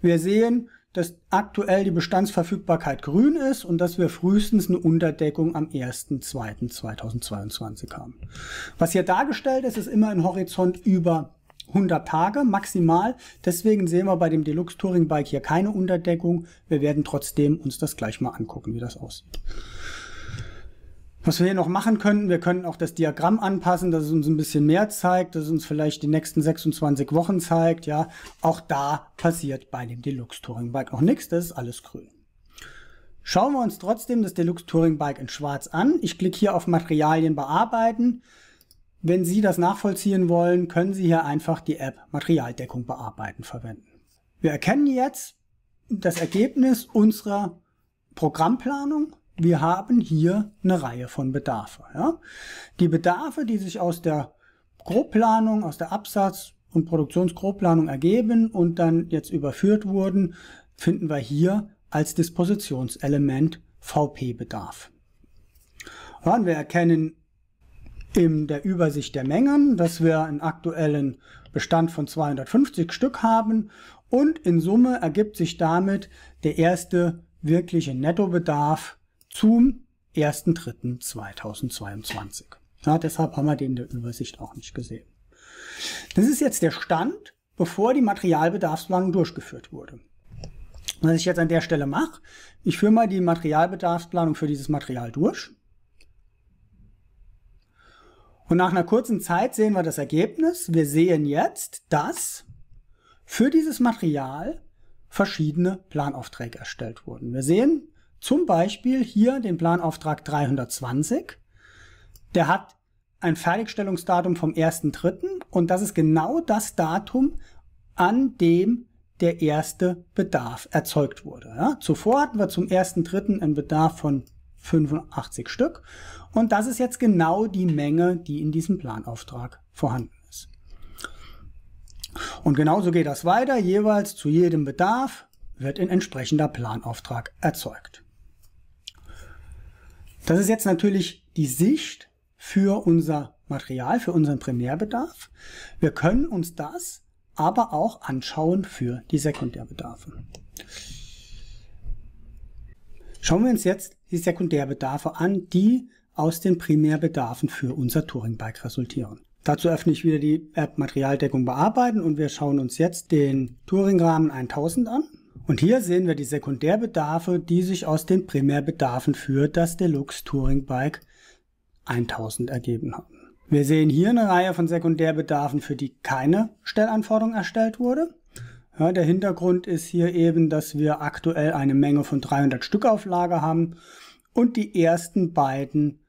Wir sehen, dass aktuell die Bestandsverfügbarkeit grün ist und dass wir frühestens eine Unterdeckung am 1.2.2022 haben. Was hier dargestellt ist, ist immer ein Horizont über 100 Tage maximal. Deswegen sehen wir bei dem Deluxe Touring Bike hier keine Unterdeckung. Wir werden trotzdem uns das gleich mal angucken, wie das aussieht. Was wir hier noch machen könnten, wir könnten auch das Diagramm anpassen, dass es uns ein bisschen mehr zeigt, dass es uns vielleicht die nächsten 26 Wochen zeigt. Ja, auch da passiert bei dem Deluxe Touring Bike noch nichts, das ist alles grün. Schauen wir uns trotzdem das Deluxe Touring Bike in schwarz an. Ich klicke hier auf Materialien bearbeiten. Wenn Sie das nachvollziehen wollen, können Sie hier einfach die App Materialdeckung bearbeiten verwenden. Wir erkennen jetzt das Ergebnis unserer Programmplanung wir haben hier eine Reihe von Bedarfe. Ja? Die Bedarfe, die sich aus der Grobplanung, aus der Absatz- und Produktionsgrobplanung ergeben und dann jetzt überführt wurden, finden wir hier als Dispositionselement VP-Bedarf. Ja, wir erkennen in der Übersicht der Mengen, dass wir einen aktuellen Bestand von 250 Stück haben und in Summe ergibt sich damit der erste wirkliche Nettobedarf zum 1.3.2022. Ja, deshalb haben wir den in der Übersicht auch nicht gesehen. Das ist jetzt der Stand, bevor die Materialbedarfsplanung durchgeführt wurde. Was ich jetzt an der Stelle mache, ich führe mal die Materialbedarfsplanung für dieses Material durch. Und nach einer kurzen Zeit sehen wir das Ergebnis. Wir sehen jetzt, dass für dieses Material verschiedene Planaufträge erstellt wurden. Wir sehen, zum Beispiel hier den Planauftrag 320. Der hat ein Fertigstellungsdatum vom 1.3. und das ist genau das Datum, an dem der erste Bedarf erzeugt wurde. Ja, zuvor hatten wir zum 1.3. einen Bedarf von 85 Stück und das ist jetzt genau die Menge, die in diesem Planauftrag vorhanden ist. Und genauso geht das weiter, jeweils zu jedem Bedarf wird ein entsprechender Planauftrag erzeugt. Das ist jetzt natürlich die Sicht für unser Material, für unseren Primärbedarf. Wir können uns das aber auch anschauen für die Sekundärbedarfe. Schauen wir uns jetzt die Sekundärbedarfe an, die aus den Primärbedarfen für unser Touring-Bike resultieren. Dazu öffne ich wieder die App Materialdeckung bearbeiten und wir schauen uns jetzt den Touring-Rahmen 1000 an. Und hier sehen wir die Sekundärbedarfe, die sich aus den Primärbedarfen für das Deluxe Touring Bike 1000 ergeben haben. Wir sehen hier eine Reihe von Sekundärbedarfen, für die keine Stellanforderung erstellt wurde. Ja, der Hintergrund ist hier eben, dass wir aktuell eine Menge von 300 Stück auf Lager haben und die ersten beiden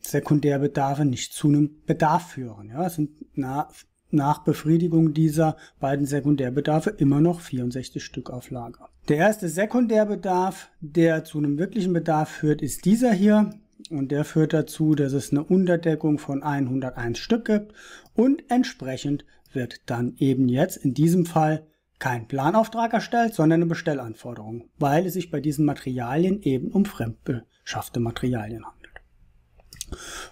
Sekundärbedarfe nicht zu einem Bedarf führen. Ja, es sind na, nach Befriedigung dieser beiden Sekundärbedarfe immer noch 64 Stück auf Lager. Der erste Sekundärbedarf, der zu einem wirklichen Bedarf führt, ist dieser hier. Und der führt dazu, dass es eine Unterdeckung von 101 Stück gibt. Und entsprechend wird dann eben jetzt in diesem Fall kein Planauftrag erstellt, sondern eine Bestellanforderung, weil es sich bei diesen Materialien eben um fremdbeschaffte Materialien handelt.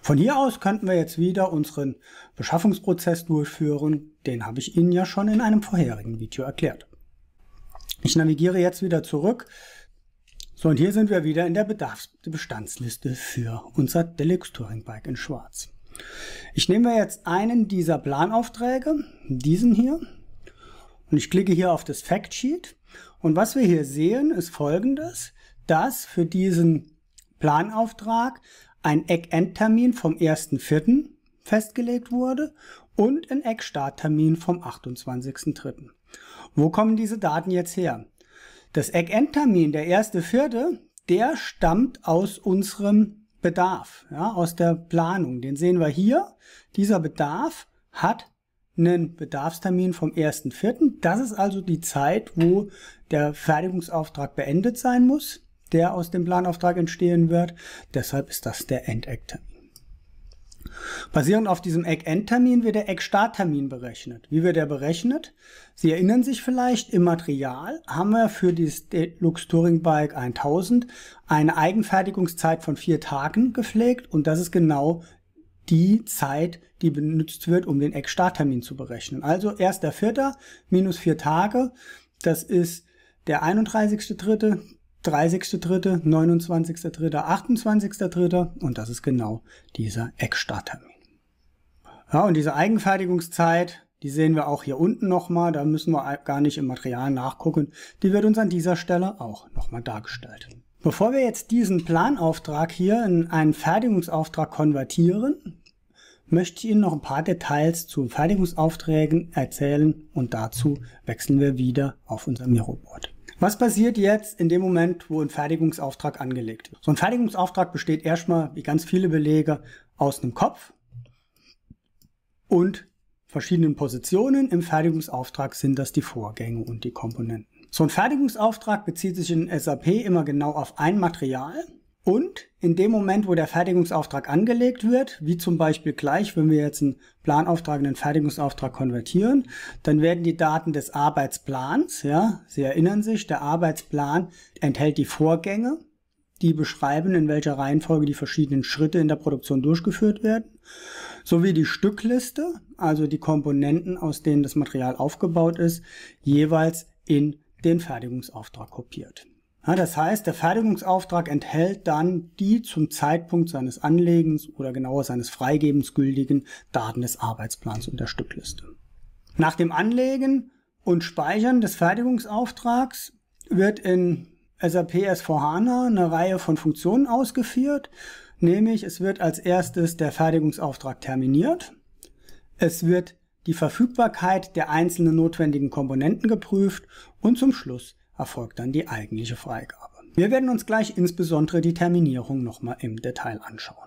Von hier aus könnten wir jetzt wieder unseren Beschaffungsprozess durchführen. Den habe ich Ihnen ja schon in einem vorherigen Video erklärt. Ich navigiere jetzt wieder zurück. So, und hier sind wir wieder in der Bedarfsbestandsliste für unser Deluxe Touring Bike in Schwarz. Ich nehme jetzt einen dieser Planaufträge, diesen hier, und ich klicke hier auf das Factsheet. Und was wir hier sehen, ist folgendes, dass für diesen Planauftrag ein Eckendtermin vom 1.4. festgelegt wurde und ein Eckstarttermin vom 28.3. Wo kommen diese Daten jetzt her? Das Eckendtermin, der 1.4., der stammt aus unserem Bedarf, ja, aus der Planung. Den sehen wir hier. Dieser Bedarf hat einen Bedarfstermin vom 1.4. Das ist also die Zeit, wo der Fertigungsauftrag beendet sein muss der aus dem Planauftrag entstehen wird. Deshalb ist das der End-Eck-Termin. Basierend auf diesem Eck-End-Termin wird der Eck-Start-Termin berechnet. Wie wird er berechnet? Sie erinnern sich vielleicht, im Material haben wir für dieses Deluxe Touring Bike 1000 eine Eigenfertigungszeit von vier Tagen gepflegt und das ist genau die Zeit, die benutzt wird, um den Eck-Start-Termin zu berechnen. Also 1.4. minus vier Tage, das ist der 31.3., 30.3., 29.3., 28.3. und das ist genau dieser Eckstarttermin. Ja, und diese Eigenfertigungszeit, die sehen wir auch hier unten nochmal, da müssen wir gar nicht im Material nachgucken, die wird uns an dieser Stelle auch nochmal dargestellt. Bevor wir jetzt diesen Planauftrag hier in einen Fertigungsauftrag konvertieren, möchte ich Ihnen noch ein paar Details zu Fertigungsaufträgen erzählen und dazu wechseln wir wieder auf unser Miroboard. Was passiert jetzt in dem Moment, wo ein Fertigungsauftrag angelegt wird? So ein Fertigungsauftrag besteht erstmal, wie ganz viele Belege, aus einem Kopf und verschiedenen Positionen. Im Fertigungsauftrag sind das die Vorgänge und die Komponenten. So ein Fertigungsauftrag bezieht sich in SAP immer genau auf ein Material und in dem Moment, wo der Fertigungsauftrag angelegt wird, wie zum Beispiel gleich, wenn wir jetzt einen Planauftrag in einen Fertigungsauftrag konvertieren, dann werden die Daten des Arbeitsplans, ja, Sie erinnern sich, der Arbeitsplan enthält die Vorgänge, die beschreiben, in welcher Reihenfolge die verschiedenen Schritte in der Produktion durchgeführt werden, sowie die Stückliste, also die Komponenten, aus denen das Material aufgebaut ist, jeweils in den Fertigungsauftrag kopiert. Das heißt, der Fertigungsauftrag enthält dann die zum Zeitpunkt seines Anlegens oder genauer seines Freigebens gültigen Daten des Arbeitsplans und der Stückliste. Nach dem Anlegen und Speichern des Fertigungsauftrags wird in SAP S4HANA eine Reihe von Funktionen ausgeführt, nämlich es wird als erstes der Fertigungsauftrag terminiert, es wird die Verfügbarkeit der einzelnen notwendigen Komponenten geprüft und zum Schluss erfolgt dann die eigentliche Freigabe. Wir werden uns gleich insbesondere die Terminierung nochmal im Detail anschauen.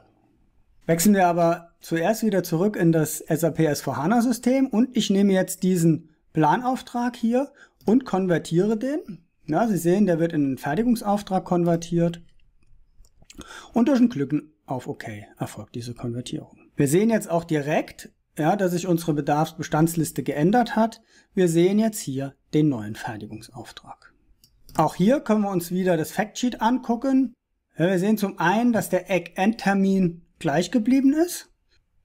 Wechseln wir aber zuerst wieder zurück in das SAP S4HANA System und ich nehme jetzt diesen Planauftrag hier und konvertiere den. Ja, Sie sehen, der wird in einen Fertigungsauftrag konvertiert und durch ein Glücken auf OK erfolgt diese Konvertierung. Wir sehen jetzt auch direkt, ja, dass sich unsere Bedarfsbestandsliste geändert hat. Wir sehen jetzt hier den neuen Fertigungsauftrag. Auch hier können wir uns wieder das Factsheet angucken. Wir sehen zum einen, dass der eck end termin gleich geblieben ist.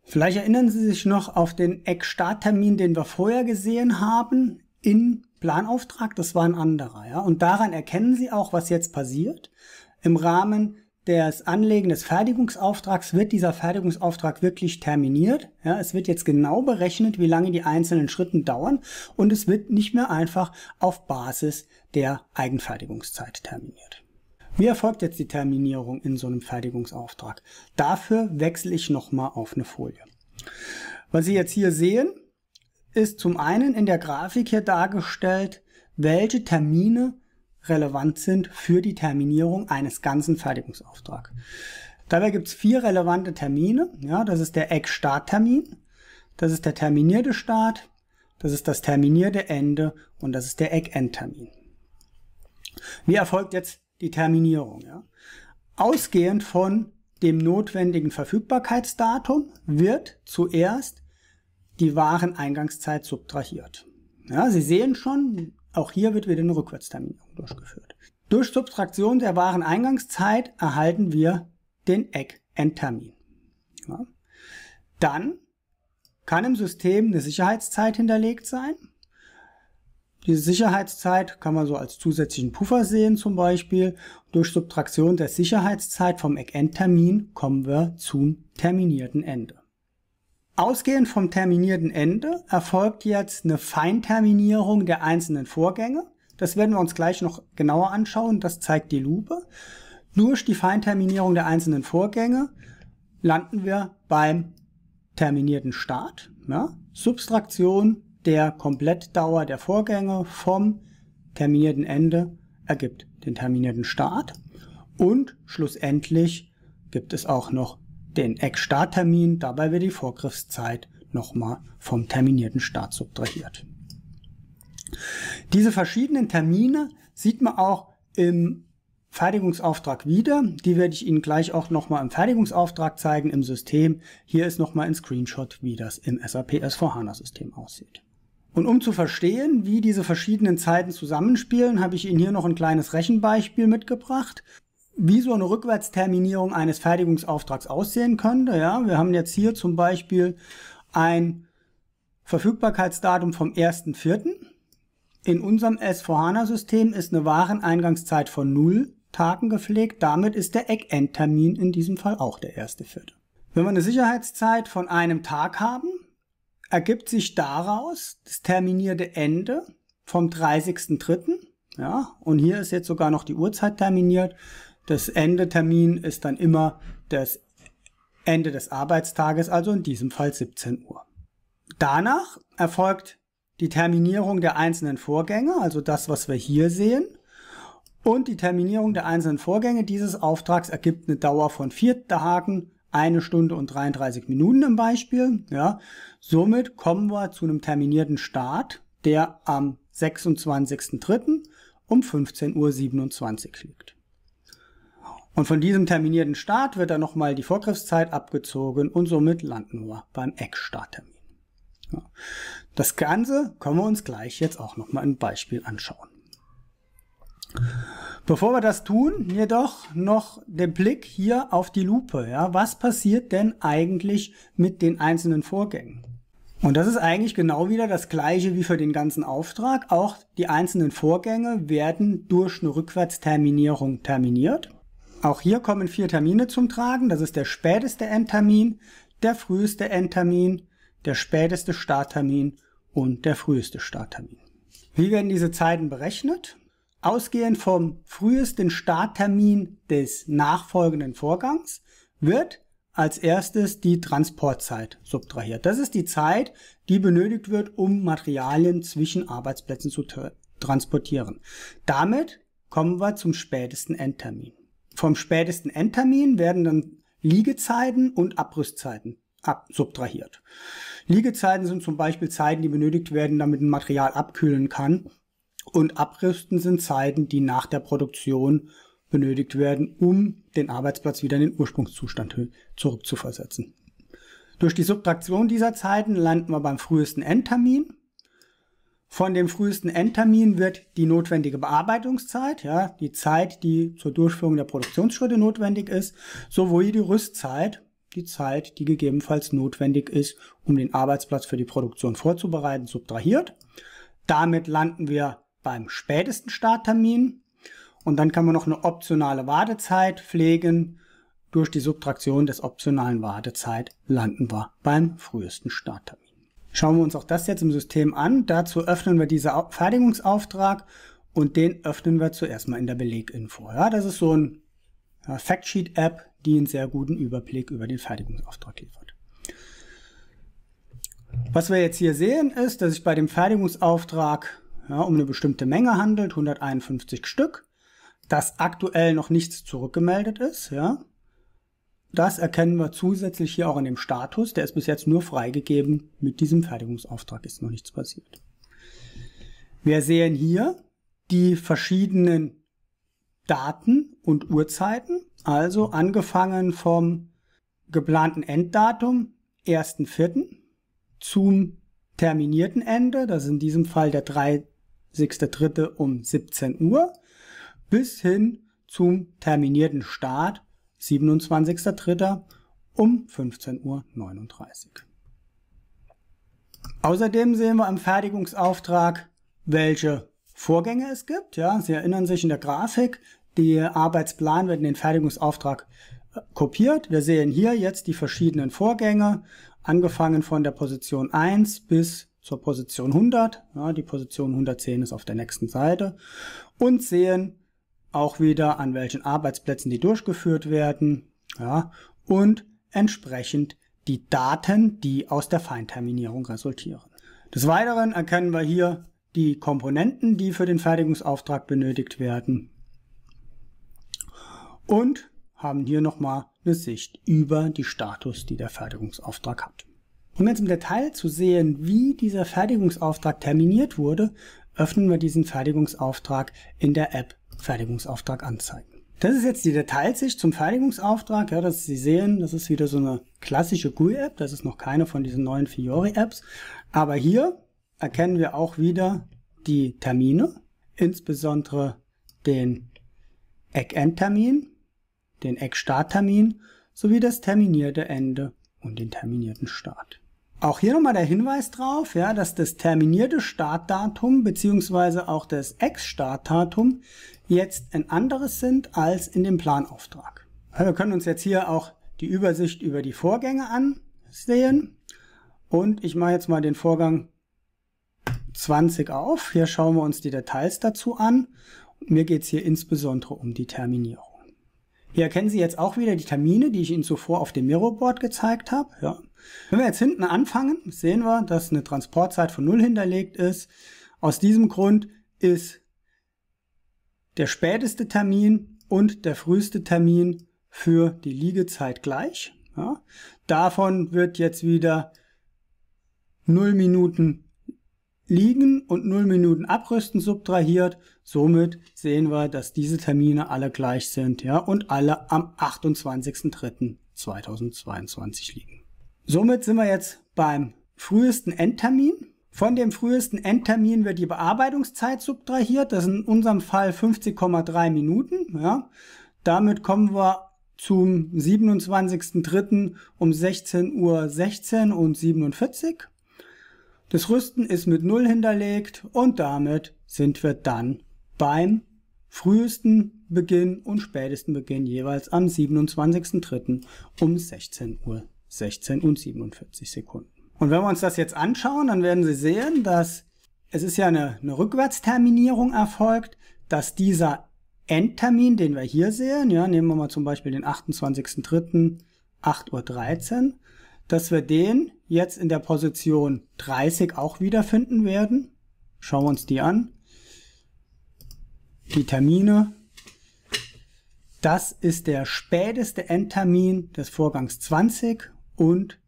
Vielleicht erinnern Sie sich noch auf den eck start termin den wir vorher gesehen haben in Planauftrag. Das war ein anderer. Ja? Und daran erkennen Sie auch, was jetzt passiert. Im Rahmen des Anlegen des Fertigungsauftrags wird dieser Fertigungsauftrag wirklich terminiert. Ja, es wird jetzt genau berechnet, wie lange die einzelnen Schritten dauern und es wird nicht mehr einfach auf Basis der Eigenfertigungszeit terminiert. Wie erfolgt jetzt die Terminierung in so einem Fertigungsauftrag? Dafür wechsle ich nochmal auf eine Folie. Was Sie jetzt hier sehen, ist zum einen in der Grafik hier dargestellt, welche Termine relevant sind für die Terminierung eines ganzen Fertigungsauftrags. Dabei gibt es vier relevante Termine. Ja, das ist der Eckstarttermin, das ist der terminierte Start, das ist das terminierte Ende und das ist der Eckendtermin. Wie erfolgt jetzt die Terminierung? Ja? Ausgehend von dem notwendigen Verfügbarkeitsdatum wird zuerst die Wareneingangszeit subtrahiert. Ja, Sie sehen schon, auch hier wird wieder eine Rückwärtsterminierung durchgeführt. Durch Subtraktion der wahren Eingangszeit erhalten wir den Eckendtermin. Ja. Dann kann im System eine Sicherheitszeit hinterlegt sein. Diese Sicherheitszeit kann man so als zusätzlichen Puffer sehen zum Beispiel. Durch Subtraktion der Sicherheitszeit vom Eckendtermin kommen wir zum terminierten Ende. Ausgehend vom terminierten Ende erfolgt jetzt eine Feinterminierung der einzelnen Vorgänge. Das werden wir uns gleich noch genauer anschauen, das zeigt die Lupe. Durch die Feinterminierung der einzelnen Vorgänge landen wir beim terminierten Start. Ne? Subtraktion der Komplettdauer der Vorgänge vom terminierten Ende ergibt den terminierten Start. Und schlussendlich gibt es auch noch den Eckstarttermin, dabei wird die Vorgriffszeit nochmal vom terminierten Start subtrahiert. Diese verschiedenen Termine sieht man auch im Fertigungsauftrag wieder. Die werde ich Ihnen gleich auch nochmal im Fertigungsauftrag zeigen im System. Hier ist nochmal ein Screenshot, wie das im SAP S4HANA-System aussieht. Und um zu verstehen, wie diese verschiedenen Zeiten zusammenspielen, habe ich Ihnen hier noch ein kleines Rechenbeispiel mitgebracht wie so eine Rückwärtsterminierung eines Fertigungsauftrags aussehen könnte. Ja, wir haben jetzt hier zum Beispiel ein Verfügbarkeitsdatum vom 1.4. In unserem S4HANA-System ist eine Wareneingangszeit von 0 Tagen gepflegt. Damit ist der Eckendtermin in diesem Fall auch der 1.4. Wenn wir eine Sicherheitszeit von einem Tag haben, ergibt sich daraus das terminierte Ende vom 30.3. Ja, und hier ist jetzt sogar noch die Uhrzeit terminiert. Das Endetermin ist dann immer das Ende des Arbeitstages, also in diesem Fall 17 Uhr. Danach erfolgt die Terminierung der einzelnen Vorgänge, also das, was wir hier sehen. Und die Terminierung der einzelnen Vorgänge dieses Auftrags ergibt eine Dauer von vier Tagen, eine Stunde und 33 Minuten im Beispiel. Ja, somit kommen wir zu einem terminierten Start, der am 26.03. um 15.27 Uhr liegt. Und von diesem terminierten Start wird dann nochmal die Vorgriffszeit abgezogen und somit landen wir beim Eckstarttermin. Das Ganze können wir uns gleich jetzt auch nochmal im Beispiel anschauen. Bevor wir das tun, jedoch noch den Blick hier auf die Lupe. Ja. Was passiert denn eigentlich mit den einzelnen Vorgängen? Und das ist eigentlich genau wieder das gleiche wie für den ganzen Auftrag. Auch die einzelnen Vorgänge werden durch eine Rückwärtsterminierung terminiert. Auch hier kommen vier Termine zum Tragen. Das ist der späteste Endtermin, der früheste Endtermin, der späteste Starttermin und der früheste Starttermin. Wie werden diese Zeiten berechnet? Ausgehend vom frühesten Starttermin des nachfolgenden Vorgangs wird als erstes die Transportzeit subtrahiert. Das ist die Zeit, die benötigt wird, um Materialien zwischen Arbeitsplätzen zu transportieren. Damit kommen wir zum spätesten Endtermin. Vom spätesten Endtermin werden dann Liegezeiten und Abrüstzeiten ab subtrahiert. Liegezeiten sind zum Beispiel Zeiten, die benötigt werden, damit ein Material abkühlen kann. Und Abrüsten sind Zeiten, die nach der Produktion benötigt werden, um den Arbeitsplatz wieder in den Ursprungszustand zurückzuversetzen. Durch die Subtraktion dieser Zeiten landen wir beim frühesten Endtermin von dem frühesten Endtermin wird die notwendige Bearbeitungszeit, ja, die Zeit, die zur Durchführung der Produktionsschritte notwendig ist, sowie die Rüstzeit, die Zeit, die gegebenenfalls notwendig ist, um den Arbeitsplatz für die Produktion vorzubereiten, subtrahiert. Damit landen wir beim spätesten Starttermin. Und dann kann man noch eine optionale Wartezeit pflegen. Durch die Subtraktion des optionalen Wartezeit landen wir beim frühesten Starttermin. Schauen wir uns auch das jetzt im System an. Dazu öffnen wir diesen Fertigungsauftrag und den öffnen wir zuerst mal in der Beleginfo. Ja, das ist so ein Factsheet-App, die einen sehr guten Überblick über den Fertigungsauftrag liefert. Was wir jetzt hier sehen, ist, dass sich bei dem Fertigungsauftrag ja, um eine bestimmte Menge handelt, 151 Stück, dass aktuell noch nichts zurückgemeldet ist. Ja. Das erkennen wir zusätzlich hier auch in dem Status. Der ist bis jetzt nur freigegeben. Mit diesem Fertigungsauftrag ist noch nichts passiert. Wir sehen hier die verschiedenen Daten und Uhrzeiten. Also angefangen vom geplanten Enddatum 1.4. zum terminierten Ende, das ist in diesem Fall der 30.3. um 17 Uhr, bis hin zum terminierten Start 27.03. um 15.39 Uhr. Außerdem sehen wir im Fertigungsauftrag, welche Vorgänge es gibt. Ja, Sie erinnern sich in der Grafik, der Arbeitsplan wird in den Fertigungsauftrag äh, kopiert. Wir sehen hier jetzt die verschiedenen Vorgänge, angefangen von der Position 1 bis zur Position 100. Ja, die Position 110 ist auf der nächsten Seite. Und sehen auch wieder an welchen Arbeitsplätzen die durchgeführt werden ja, und entsprechend die Daten, die aus der Feinterminierung resultieren. Des Weiteren erkennen wir hier die Komponenten, die für den Fertigungsauftrag benötigt werden und haben hier nochmal eine Sicht über die Status, die der Fertigungsauftrag hat. Um jetzt im Detail zu sehen, wie dieser Fertigungsauftrag terminiert wurde, öffnen wir diesen Fertigungsauftrag in der App Fertigungsauftrag anzeigen. Das ist jetzt die Detailsicht zum Fertigungsauftrag. Ja, das Sie sehen, das ist wieder so eine klassische GUI-App. Das ist noch keine von diesen neuen Fiori-Apps. Aber hier erkennen wir auch wieder die Termine, insbesondere den Eckendtermin, den Eckstarttermin sowie das terminierte Ende und den terminierten Start. Auch hier nochmal der Hinweis drauf, ja, dass das terminierte Startdatum beziehungsweise auch das Ex-Startdatum jetzt ein anderes sind als in dem Planauftrag. Wir können uns jetzt hier auch die Übersicht über die Vorgänge ansehen und ich mache jetzt mal den Vorgang 20 auf. Hier schauen wir uns die Details dazu an. Mir geht es hier insbesondere um die Terminierung. Hier erkennen Sie jetzt auch wieder die Termine, die ich Ihnen zuvor auf dem Miroboard gezeigt habe. Ja, wenn wir jetzt hinten anfangen, sehen wir, dass eine Transportzeit von 0 hinterlegt ist. Aus diesem Grund ist der späteste Termin und der früheste Termin für die Liegezeit gleich. Ja. Davon wird jetzt wieder 0 Minuten liegen und 0 Minuten abrüsten subtrahiert. Somit sehen wir, dass diese Termine alle gleich sind ja, und alle am 28.03.2022 liegen. Somit sind wir jetzt beim frühesten Endtermin. Von dem frühesten Endtermin wird die Bearbeitungszeit subtrahiert. Das sind in unserem Fall 50,3 Minuten. Ja. Damit kommen wir zum 27.03. um 16.16 Uhr 16 und 47. Das Rüsten ist mit 0 hinterlegt und damit sind wir dann beim frühesten Beginn und spätesten Beginn jeweils am 27.03. um 16.16 .16 Uhr. 16 und 47 Sekunden. Und wenn wir uns das jetzt anschauen, dann werden Sie sehen, dass es ist ja eine, eine Rückwärtsterminierung erfolgt, dass dieser Endtermin, den wir hier sehen, ja, nehmen wir mal zum Beispiel den 28.03. 8.13 Uhr, dass wir den jetzt in der Position 30 auch wiederfinden werden. Schauen wir uns die an. Die Termine. Das ist der späteste Endtermin des Vorgangs 20 und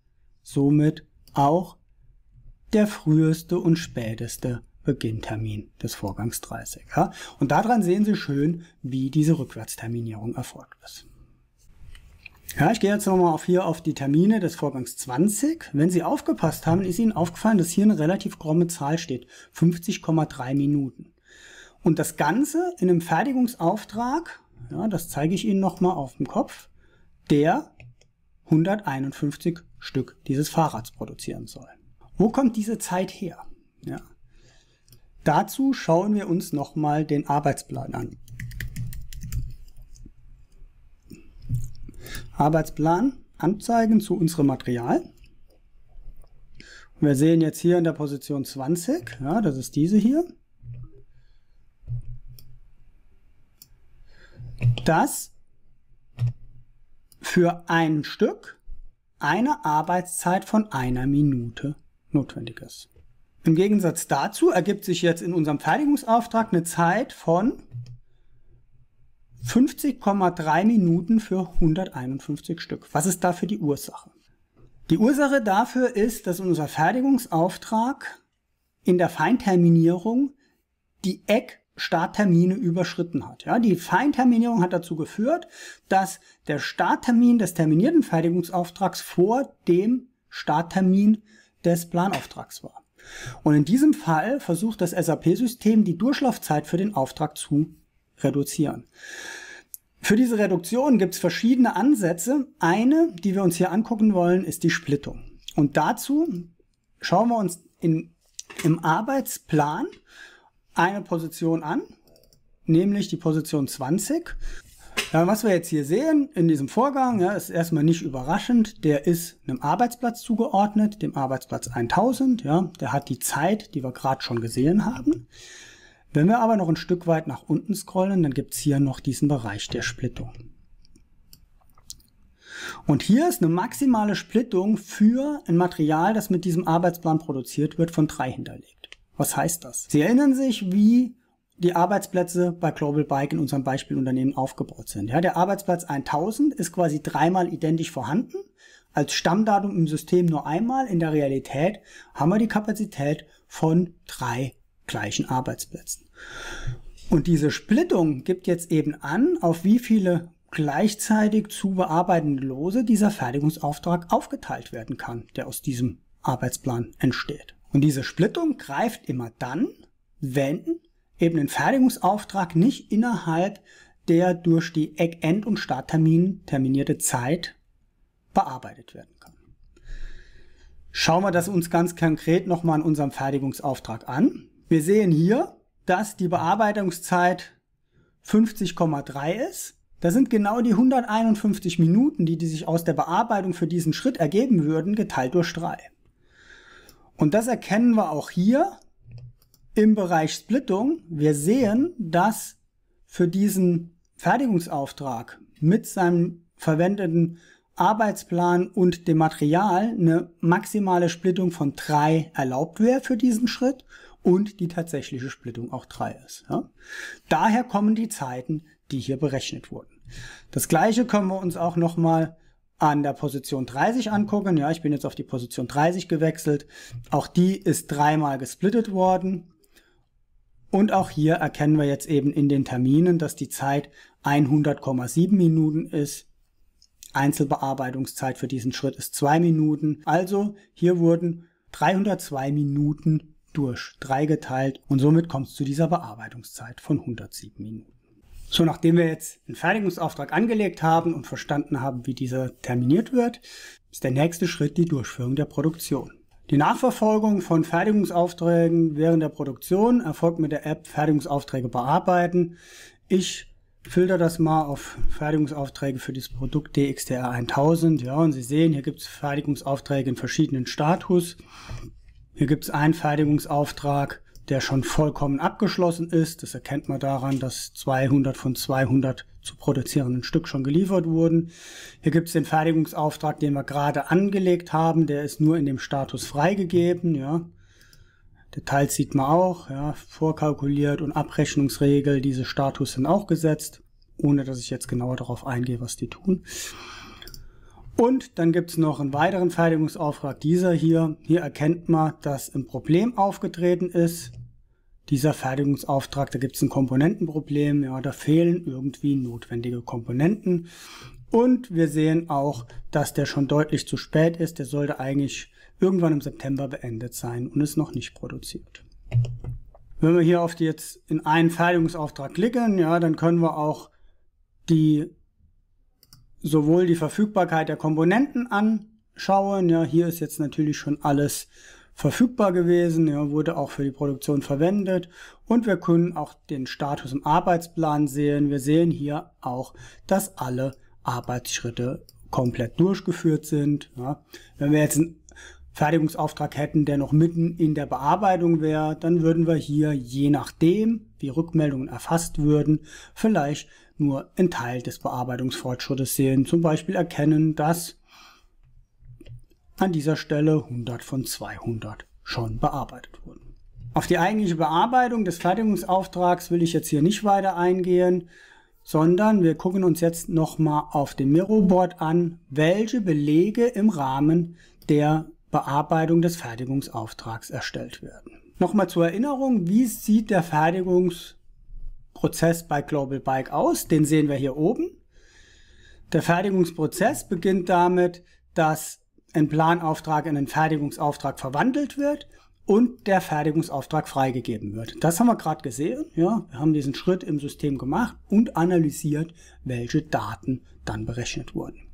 somit auch der früheste und späteste Beginntermin des Vorgangs 30. Ja? Und daran sehen Sie schön, wie diese Rückwärtsterminierung erfolgt ist. Ja, ich gehe jetzt nochmal auf hier auf die Termine des Vorgangs 20. Wenn Sie aufgepasst haben, ist Ihnen aufgefallen, dass hier eine relativ gromme Zahl steht. 50,3 Minuten. Und das Ganze in einem Fertigungsauftrag, ja, das zeige ich Ihnen nochmal auf dem Kopf, der 151 Stück dieses Fahrrads produzieren soll. Wo kommt diese Zeit her? Ja. Dazu schauen wir uns nochmal den Arbeitsplan an. Arbeitsplan, Anzeigen zu unserem Material. Wir sehen jetzt hier in der Position 20, ja, das ist diese hier, dass für ein Stück eine Arbeitszeit von einer Minute notwendig ist. Im Gegensatz dazu ergibt sich jetzt in unserem Fertigungsauftrag eine Zeit von 50,3 Minuten für 151 Stück. Was ist dafür die Ursache? Die Ursache dafür ist, dass unser Fertigungsauftrag in der Feinterminierung die Eck- Starttermine überschritten hat. Ja, die Feinterminierung hat dazu geführt, dass der Starttermin des terminierten Fertigungsauftrags vor dem Starttermin des Planauftrags war. Und in diesem Fall versucht das SAP-System, die Durchlaufzeit für den Auftrag zu reduzieren. Für diese Reduktion gibt es verschiedene Ansätze. Eine, die wir uns hier angucken wollen, ist die Splittung. Und dazu schauen wir uns in, im Arbeitsplan eine Position an, nämlich die Position 20. Ja, was wir jetzt hier sehen in diesem Vorgang, ja, ist erstmal nicht überraschend, der ist einem Arbeitsplatz zugeordnet, dem Arbeitsplatz 1000. Ja, der hat die Zeit, die wir gerade schon gesehen haben. Wenn wir aber noch ein Stück weit nach unten scrollen, dann gibt es hier noch diesen Bereich der Splittung. Und hier ist eine maximale Splittung für ein Material, das mit diesem Arbeitsplan produziert wird, von 3 hinterlegt. Was heißt das? Sie erinnern sich, wie die Arbeitsplätze bei Global Bike in unserem Beispielunternehmen aufgebaut sind. Ja, der Arbeitsplatz 1000 ist quasi dreimal identisch vorhanden. Als Stammdatum im System nur einmal. In der Realität haben wir die Kapazität von drei gleichen Arbeitsplätzen. Und diese Splittung gibt jetzt eben an, auf wie viele gleichzeitig zu bearbeitende Lose dieser Fertigungsauftrag aufgeteilt werden kann, der aus diesem Arbeitsplan entsteht. Und diese Splittung greift immer dann, wenn eben ein Fertigungsauftrag nicht innerhalb der durch die Eckend- und Starttermin terminierte Zeit bearbeitet werden kann. Schauen wir das uns ganz konkret nochmal in unserem Fertigungsauftrag an. Wir sehen hier, dass die Bearbeitungszeit 50,3 ist. Das sind genau die 151 Minuten, die, die sich aus der Bearbeitung für diesen Schritt ergeben würden, geteilt durch 3. Und das erkennen wir auch hier im Bereich Splittung. Wir sehen, dass für diesen Fertigungsauftrag mit seinem verwendeten Arbeitsplan und dem Material eine maximale Splittung von drei erlaubt wäre für diesen Schritt und die tatsächliche Splittung auch drei ist. Ja? Daher kommen die Zeiten, die hier berechnet wurden. Das gleiche können wir uns auch nochmal an der Position 30 angucken, ja, ich bin jetzt auf die Position 30 gewechselt. Auch die ist dreimal gesplittet worden. Und auch hier erkennen wir jetzt eben in den Terminen, dass die Zeit 100,7 Minuten ist. Einzelbearbeitungszeit für diesen Schritt ist 2 Minuten. Also hier wurden 302 Minuten durch 3 geteilt und somit kommt es zu dieser Bearbeitungszeit von 107 Minuten. So, nachdem wir jetzt einen Fertigungsauftrag angelegt haben und verstanden haben, wie dieser terminiert wird, ist der nächste Schritt die Durchführung der Produktion. Die Nachverfolgung von Fertigungsaufträgen während der Produktion erfolgt mit der App Fertigungsaufträge bearbeiten. Ich filter das mal auf Fertigungsaufträge für das Produkt DXTR 1000. Ja, und Sie sehen, hier gibt es Fertigungsaufträge in verschiedenen Status. Hier gibt es einen Fertigungsauftrag, der schon vollkommen abgeschlossen ist. Das erkennt man daran, dass 200 von 200 zu produzierenden Stück schon geliefert wurden. Hier gibt es den Fertigungsauftrag, den wir gerade angelegt haben. Der ist nur in dem Status freigegeben. Ja. Details sieht man auch, ja, vorkalkuliert und Abrechnungsregel, diese Status sind auch gesetzt, ohne dass ich jetzt genauer darauf eingehe, was die tun. Und dann gibt es noch einen weiteren Fertigungsauftrag, dieser hier. Hier erkennt man, dass ein Problem aufgetreten ist. Dieser Fertigungsauftrag, da gibt es ein Komponentenproblem, ja, da fehlen irgendwie notwendige Komponenten. Und wir sehen auch, dass der schon deutlich zu spät ist. Der sollte eigentlich irgendwann im September beendet sein und ist noch nicht produziert. Wenn wir hier auf die jetzt in einen Fertigungsauftrag klicken, ja, dann können wir auch die sowohl die Verfügbarkeit der Komponenten anschauen. Ja, hier ist jetzt natürlich schon alles verfügbar gewesen, ja, wurde auch für die Produktion verwendet und wir können auch den Status im Arbeitsplan sehen. Wir sehen hier auch, dass alle Arbeitsschritte komplett durchgeführt sind. Ja. Wenn wir jetzt einen Fertigungsauftrag hätten, der noch mitten in der Bearbeitung wäre, dann würden wir hier je nachdem, wie Rückmeldungen erfasst würden, vielleicht nur ein Teil des Bearbeitungsfortschrittes sehen. Zum Beispiel erkennen, dass an dieser Stelle 100 von 200 schon bearbeitet wurden. Auf die eigentliche Bearbeitung des Fertigungsauftrags will ich jetzt hier nicht weiter eingehen, sondern wir gucken uns jetzt nochmal auf dem Miroboard an, welche Belege im Rahmen der Bearbeitung des Fertigungsauftrags erstellt werden. Nochmal zur Erinnerung, wie sieht der Fertigungsauftrag Prozess bei Global Bike aus. Den sehen wir hier oben. Der Fertigungsprozess beginnt damit, dass ein Planauftrag in einen Fertigungsauftrag verwandelt wird und der Fertigungsauftrag freigegeben wird. Das haben wir gerade gesehen. Ja, wir haben diesen Schritt im System gemacht und analysiert, welche Daten dann berechnet wurden.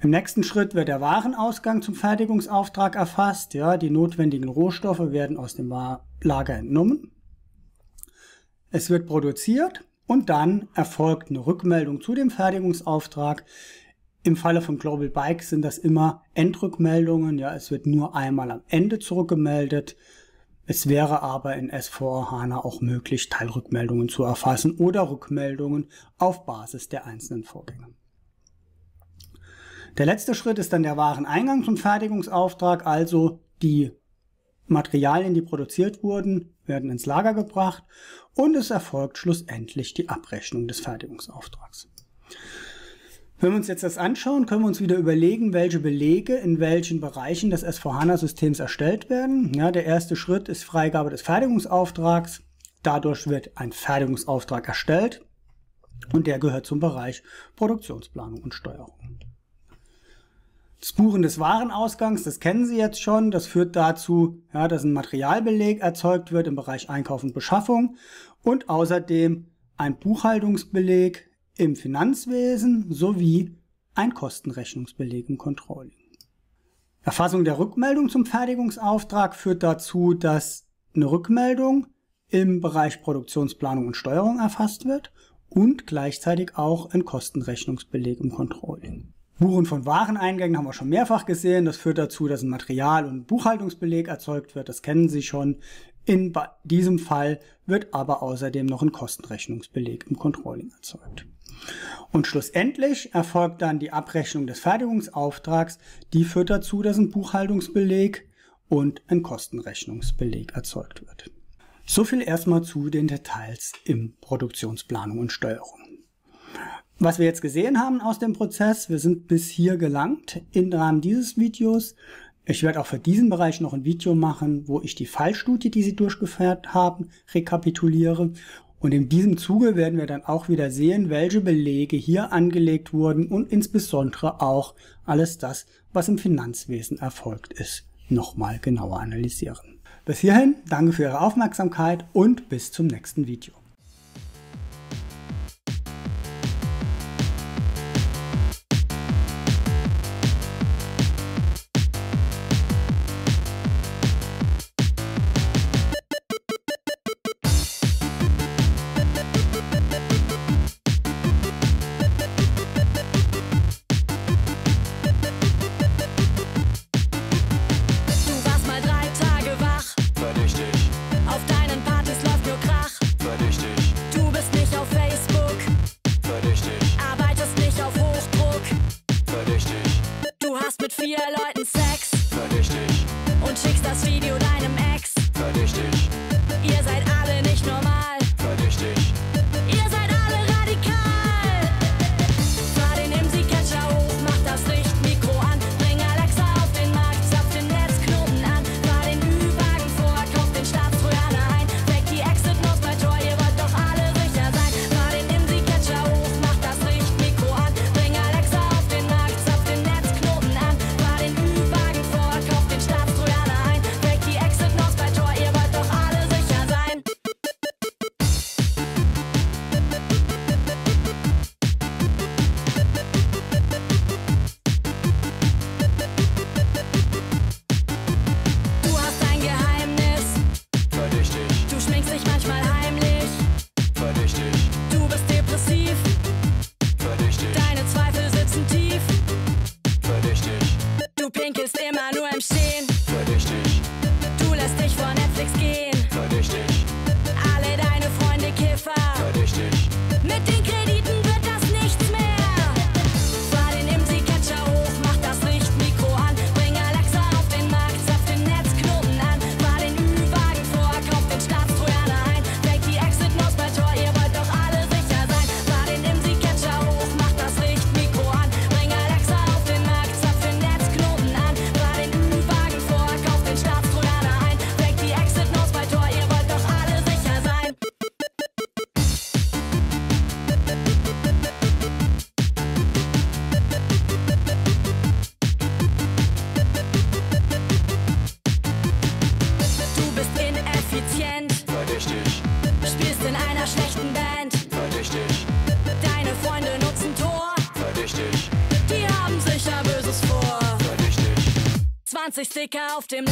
Im nächsten Schritt wird der Warenausgang zum Fertigungsauftrag erfasst. Ja, die notwendigen Rohstoffe werden aus dem Lager entnommen. Es wird produziert und dann erfolgt eine Rückmeldung zu dem Fertigungsauftrag. Im Falle von Global Bike sind das immer Endrückmeldungen. Ja, es wird nur einmal am Ende zurückgemeldet. Es wäre aber in S4 HANA auch möglich, Teilrückmeldungen zu erfassen oder Rückmeldungen auf Basis der einzelnen Vorgänge. Der letzte Schritt ist dann der Wareneingangs- zum Fertigungsauftrag, also die Materialien, die produziert wurden, werden ins Lager gebracht und es erfolgt schlussendlich die Abrechnung des Fertigungsauftrags. Wenn wir uns jetzt das anschauen, können wir uns wieder überlegen, welche Belege in welchen Bereichen des S4HANA-Systems erstellt werden. Ja, der erste Schritt ist Freigabe des Fertigungsauftrags. Dadurch wird ein Fertigungsauftrag erstellt und der gehört zum Bereich Produktionsplanung und Steuerung. Spuren des Warenausgangs, das kennen Sie jetzt schon, das führt dazu, ja, dass ein Materialbeleg erzeugt wird im Bereich Einkauf und Beschaffung und außerdem ein Buchhaltungsbeleg im Finanzwesen sowie ein Kostenrechnungsbeleg im Controlling. Erfassung der Rückmeldung zum Fertigungsauftrag führt dazu, dass eine Rückmeldung im Bereich Produktionsplanung und Steuerung erfasst wird und gleichzeitig auch ein Kostenrechnungsbeleg im Controlling. Buchen von Wareneingängen haben wir schon mehrfach gesehen. Das führt dazu, dass ein Material- und Buchhaltungsbeleg erzeugt wird. Das kennen Sie schon. In diesem Fall wird aber außerdem noch ein Kostenrechnungsbeleg im Controlling erzeugt. Und schlussendlich erfolgt dann die Abrechnung des Fertigungsauftrags. Die führt dazu, dass ein Buchhaltungsbeleg und ein Kostenrechnungsbeleg erzeugt wird. So viel erstmal zu den Details im Produktionsplanung und Steuerung. Was wir jetzt gesehen haben aus dem Prozess, wir sind bis hier gelangt im Rahmen dieses Videos. Ich werde auch für diesen Bereich noch ein Video machen, wo ich die Fallstudie, die Sie durchgeführt haben, rekapituliere. Und in diesem Zuge werden wir dann auch wieder sehen, welche Belege hier angelegt wurden und insbesondere auch alles das, was im Finanzwesen erfolgt ist, nochmal genauer analysieren. Bis hierhin, danke für Ihre Aufmerksamkeit und bis zum nächsten Video. 20 Sticker auf dem